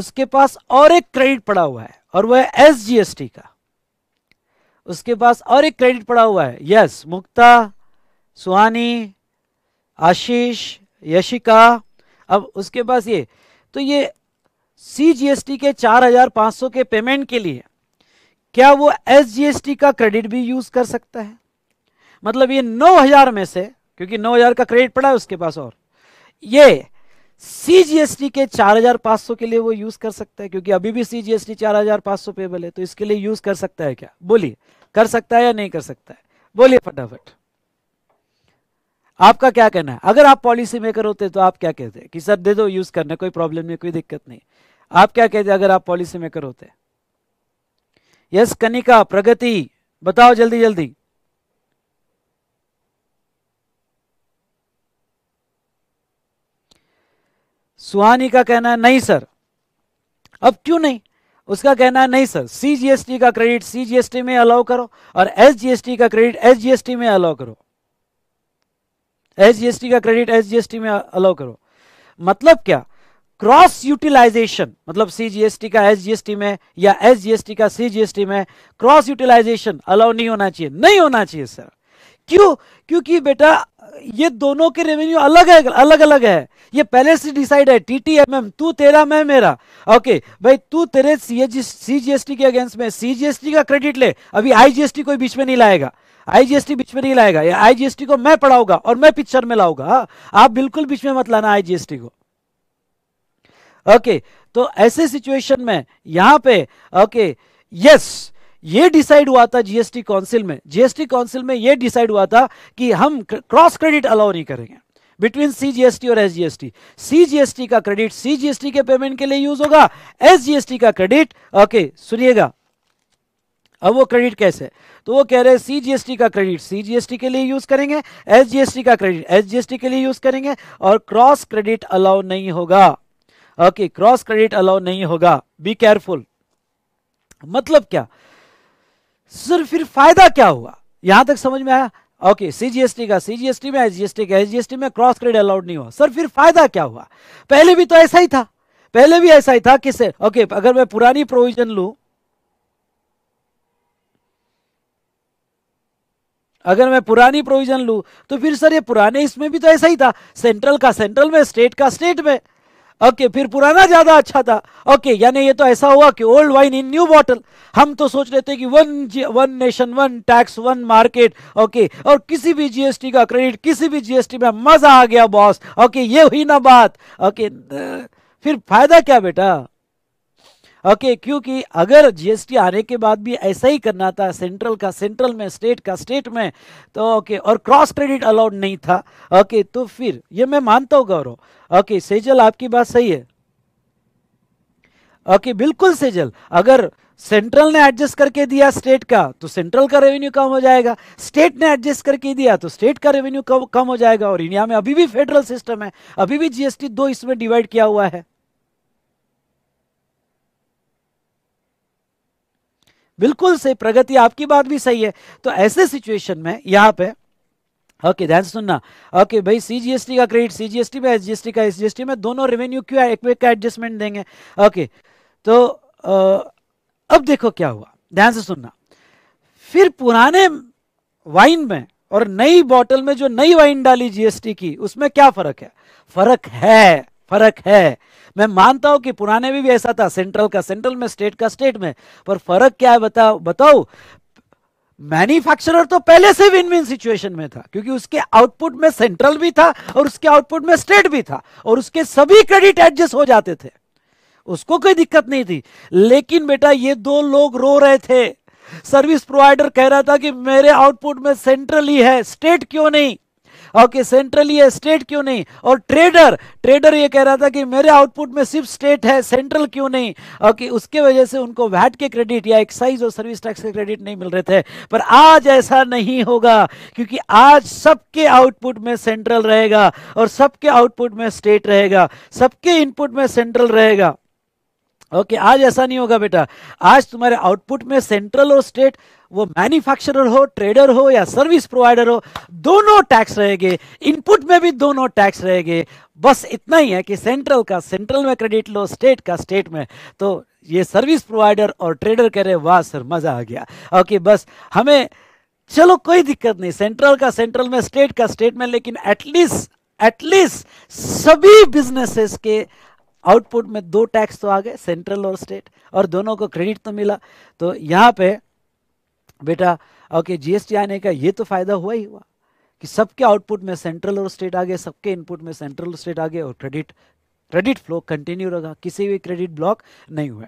उसके पास और एक क्रेडिट पड़ा हुआ है और वह है एस जी एस टी का उसके पास और एक क्रेडिट पड़ा हुआ है यस मुक्ता सुहानी आशीष यशिका अब उसके पास ये तो ये सी जी एस टी के चार हजार पांच सौ के पेमेंट के लिए क्या वो एस का क्रेडिट भी यूज कर सकता है मतलब ये 9000 में से क्योंकि 9000 का क्रेडिट पड़ा है उसके पास और ये सीजीएसटी के 4500 के लिए वो यूज कर सकता है क्योंकि अभी भी सीजीएसटी 4500 पेबल है तो इसके लिए यूज कर सकता है क्या बोलिए कर सकता है या नहीं कर सकता है बोलिए फटाफट आपका क्या कहना है अगर आप पॉलिसी मेकर होते तो आप क्या कहते कि सर दे दो यूज करने कोई प्रॉब्लम नहीं कोई दिक्कत नहीं आप क्या कहते अगर आप पॉलिसी मेकर होते यस कनिका प्रगति बताओ जल्दी जल्दी सुहानी का कहना है नहीं सर अब क्यों नहीं उसका कहना है नहीं सर सीजीएसटी का क्रेडिट सीजीएसटी में अलाउ करो और एसजीएसटी का क्रेडिट एसजीएसटी में अलाउ करो एसजीएसटी का क्रेडिट एसजीएसटी में अलाउ करो मतलब क्या क्रॉस यूटिलाइजेशन मतलब सीजीएसटी का एसजीएसटी में या एसजीएसटी का सीजीएसटी में क्रॉस यूटिलाइजेशन अलाउ नहीं होना चाहिए नहीं होना चाहिए सर क्यों क्योंकि बेटा ये दोनों के रेवेन्यू अलग है अलग अलग है ये पहले से डिसाइड है टी टी एम एम तू तेरा मैं मेरा ओके भाई तू तेरे सीजीएसटी के अगेंस्ट में सीजीएसटी का क्रेडिट ले अभी आईजीएसटी कोई बीच में नहीं लाएगा आईजीएसटी बीच में नहीं लाएगा आईजीएसटी को मैं पढ़ाऊंगा और मैं पिक्चर में लाऊंगा आप बिल्कुल बीच में मत लाना आईजीएसटी को ओके तो ऐसे सिचुएशन में यहां पे ओके यस ये डिसाइड हुआ था जीएसटी काउंसिल में जीएसटी काउंसिल में ये डिसाइड हुआ था कि हम क्रॉस क्रेडिट अलाउ नहीं करेंगे बिटवीन सीजीएसटी और एसजीएसटी सीजीएसटी का क्रेडिट सीजीएसटी के पेमेंट के लिए यूज होगा एसजीएसटी का क्रेडिट ओके सुनिएगा अब वो क्रेडिट कैसे तो वो कह रहे हैं सीजीएसटी का क्रेडिट सीजीएसटी के लिए यूज करेंगे एसजीएसटी का क्रेडिट एसजीएसटी के लिए यूज करेंगे और क्रॉस क्रेडिट अलाउ नहीं होगा ओके क्रॉस क्रेडिट अलाउ नहीं होगा बी केयरफुल मतलब क्या सर फिर फायदा क्या हुआ यहां तक समझ में आया ओके सीजीएसटी का सीजीएसटी में एसजीएसटी का एसजीएसटी में क्रॉस क्रेडिट अलाउड नहीं हुआ सर फिर फायदा क्या हुआ पहले भी तो ऐसा ही था पहले भी ऐसा ही था कि सर ओके अगर मैं पुरानी प्रोविजन लू अगर मैं पुरानी प्रोविजन लू तो फिर सर ये पुराने इसमें भी तो ऐसा ही था सेंट्रल का सेंट्रल में स्टेट का स्टेट में ओके फिर पुराना ज्यादा अच्छा था ओके यानी ये तो ऐसा हुआ कि old wine in new bottle हम तो सोच रहे थे कि one one nation one tax one market okay और किसी भी जीएसटी का क्रेडिट किसी भी जीएसटी में मजा आ गया बॉस ओके ये हुई ना बात ओके फिर फायदा क्या बेटा ओके okay, क्योंकि अगर जीएसटी आने के बाद भी ऐसा ही करना था सेंट्रल का सेंट्रल में स्टेट का स्टेट में तो ओके okay, और क्रॉस क्रेडिट अलाउड नहीं था ओके okay, तो फिर ये मैं मानता हूं गौरव ओके सेजल आपकी बात सही है ओके बिल्कुल सेजल अगर सेंट्रल ने एडजस्ट करके दिया स्टेट का तो सेंट्रल का रेवेन्यू कम हो जाएगा स्टेट ने एडजस्ट करके दिया तो स्टेट का रेवेन्यू कम हो जाएगा और इंडिया में अभी भी फेडरल सिस्टम है अभी भी जीएसटी दो इसमें डिवाइड किया हुआ है बिल्कुल सही प्रगति आपकी बात भी सही है तो ऐसे सिचुएशन में यहाँ पे ओके ध्यान सुनना ओके भाई सीजीएसटी का क्रेडिट सीजीएसटी में एसजीएसटी का एसजीएसटी में दोनों रेवेन्यू क्यों एक एडजस्टमेंट देंगे ओके तो आ, अब देखो क्या हुआ ध्यान से सुनना फिर पुराने वाइन में और नई बॉटल में जो नई वाइन डाली जीएसटी की उसमें क्या फर्क है फर्क है फर्क है मैं मानता हूं कि पुराने भी ऐसा था सेंट्रल का सेंट्रल में स्टेट का स्टेट में पर फर्क क्या है बताओ बताओ मैन्युफैक्चरर तो पहले से विन विन सिचुएशन में था क्योंकि उसके आउटपुट में सेंट्रल भी था और उसके आउटपुट में स्टेट भी था और उसके सभी क्रेडिट एडजस्ट हो जाते थे उसको कोई दिक्कत नहीं थी लेकिन बेटा ये दो लोग रो रहे थे सर्विस प्रोवाइडर कह रहा था कि मेरे आउटपुट में सेंट्रल ही है स्टेट क्यों नहीं ओके सेंट्रल ये स्टेट क्यों नहीं और ट्रेडर ट्रेडर ये कह रहा था कि मेरे आउटपुट में सिर्फ स्टेट है सेंट्रल क्यों नहीं ओके उसके वजह से उनको वैट के क्रेडिट या एक्साइज और सर्विस टैक्स के क्रेडिट नहीं मिल रहे थे पर आज ऐसा नहीं होगा क्योंकि आज सबके आउटपुट में सेंट्रल रहेगा और सबके आउटपुट में स्टेट रहेगा सबके इनपुट में सेंट्रल रहेगा ओके okay, आज ऐसा नहीं होगा बेटा आज तुम्हारे आउटपुट में सेंट्रल और स्टेट वो मैन्युफैक्चरर हो ट्रेडर हो या सर्विस प्रोवाइडर हो दोनों टैक्स रहेंगे इनपुट में भी दोनों टैक्स रहेंगे बस इतना ही है कि सेंट्रल का सेंट्रल में क्रेडिट लो स्टेट का स्टेट में तो ये सर्विस प्रोवाइडर और ट्रेडर कह रहे वाह सर मज़ा आ गया ओके बस हमें चलो कोई दिक्कत नहीं सेंट्रल का सेंट्रल में स्टेट का स्टेट में लेकिन एटलीस्ट एटलीस्ट सभी बिजनेसेस के आउटपुट में दो टैक्स तो आ गए सेंट्रल और स्टेट और दोनों को क्रेडिट तो मिला तो यहां पे बेटा ओके जीएसटी आने का ये तो फायदा हुआ ही हुआ कि सबके आउटपुट में सेंट्रल और स्टेट आ गए सबके इनपुट में सेंट्रल और स्टेट आ गए और क्रेडिट क्रेडिट फ्लो कंटिन्यू रहेगा किसी भी क्रेडिट ब्लॉक नहीं हुआ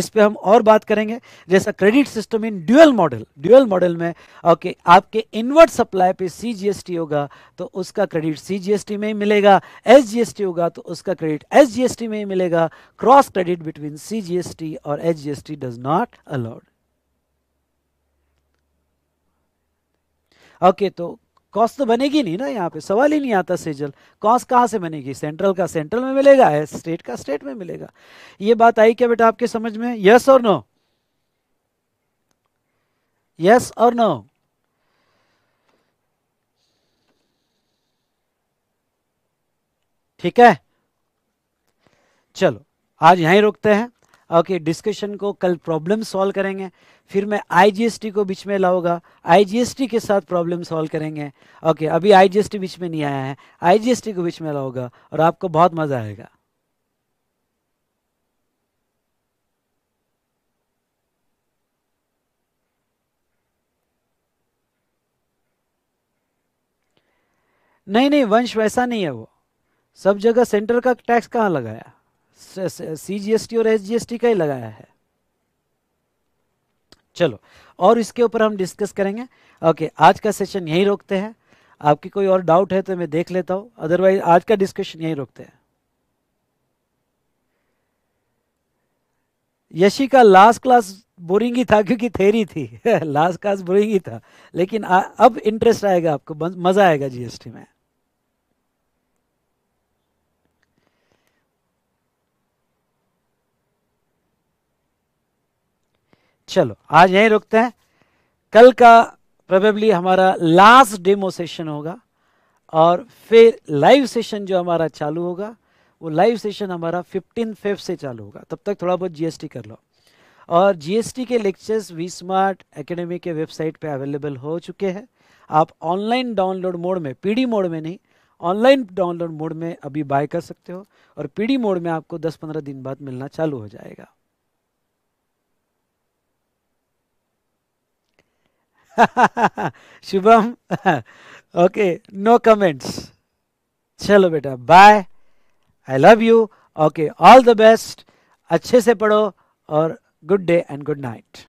इस पर हम और बात करेंगे जैसा credit system in dual model dual model में ओके आपके इनवर्ट सप्लाई पे सीजीएसटी होगा तो उसका क्रेडिट सीजीएसटी में ही मिलेगा एसजीएसटी होगा तो उसका क्रेडिट एसजीएसटी में ही मिलेगा क्रॉस क्रेडिट बिटवीन सीजीएसटी और SGST does not allowed okay तो कॉस्ट तो बनेगी नहीं ना यहाँ पे सवाल ही नहीं आता सेजल कॉस्ट कहाँ से बनेगी सेंट्रल का सेंट्रल में मिलेगा स्टेट का स्टेट में मिलेगा ये बात आई क्या बेटा आपके समझ में यस और नो यस और नो ठीक है चलो आज यहीं रुकते हैं ओके डिस्कशन को कल प्रॉब्लम सॉल्व करेंगे फिर मैं आईजीएसटी को बीच में लाऊंगा आईजीएसटी के साथ प्रॉब्लम सॉल्व करेंगे ओके अभी आईजीएसटी बीच में नहीं आया है आईजीएसटी को बीच में लाऊंगा और आपको बहुत मज़ा आएगा नहीं नहीं वंश वैसा नहीं है वो सब जगह सेंटर का टैक्स कहाँ लगाया सी जी एस टी और एस जी एस टी का ही लगाया है चलो और इसके ऊपर हम डिस्कस करेंगे ओके आज का सेशन यहीं रोकते हैं आपकी कोई और डाउट है तो मैं देख लेता हूं अदरवाइज आज का डिस्कशन यहीं रोकते हैं यशी का लास्ट क्लास बोरिंग ही था क्योंकि थेरी थी लास्ट क्लास बोरिंग ही था लेकिन आ, अब इंटरेस्ट आएगा आपको मज़ा आएगा जीएसटी में चलो आज यहीं रुकते हैं कल का प्रोबेबली हमारा लास्ट डेमो सेशन होगा और फिर लाइव सेशन जो हमारा चालू होगा वो लाइव सेशन हमारा फिफ्टीन फेफ से चालू होगा तब तक थोड़ा बहुत जीएसटी कर लो और जीएसटी के लेक्चर्स वी स्मार्ट अकेडमी के वेबसाइट पे अवेलेबल हो चुके हैं आप ऑनलाइन डाउनलोड मोड में पीडी मोड में नहीं ऑनलाइन डाउनलोड मोड में अभी बाय कर सकते हो और पीडी मोड में आपको 10-15 दिन बाद मिलना चालू हो जाएगा Shubham, okay, no comments. चलो बेटा bye I love you okay all the best अच्छे से पढ़ो और good day and good night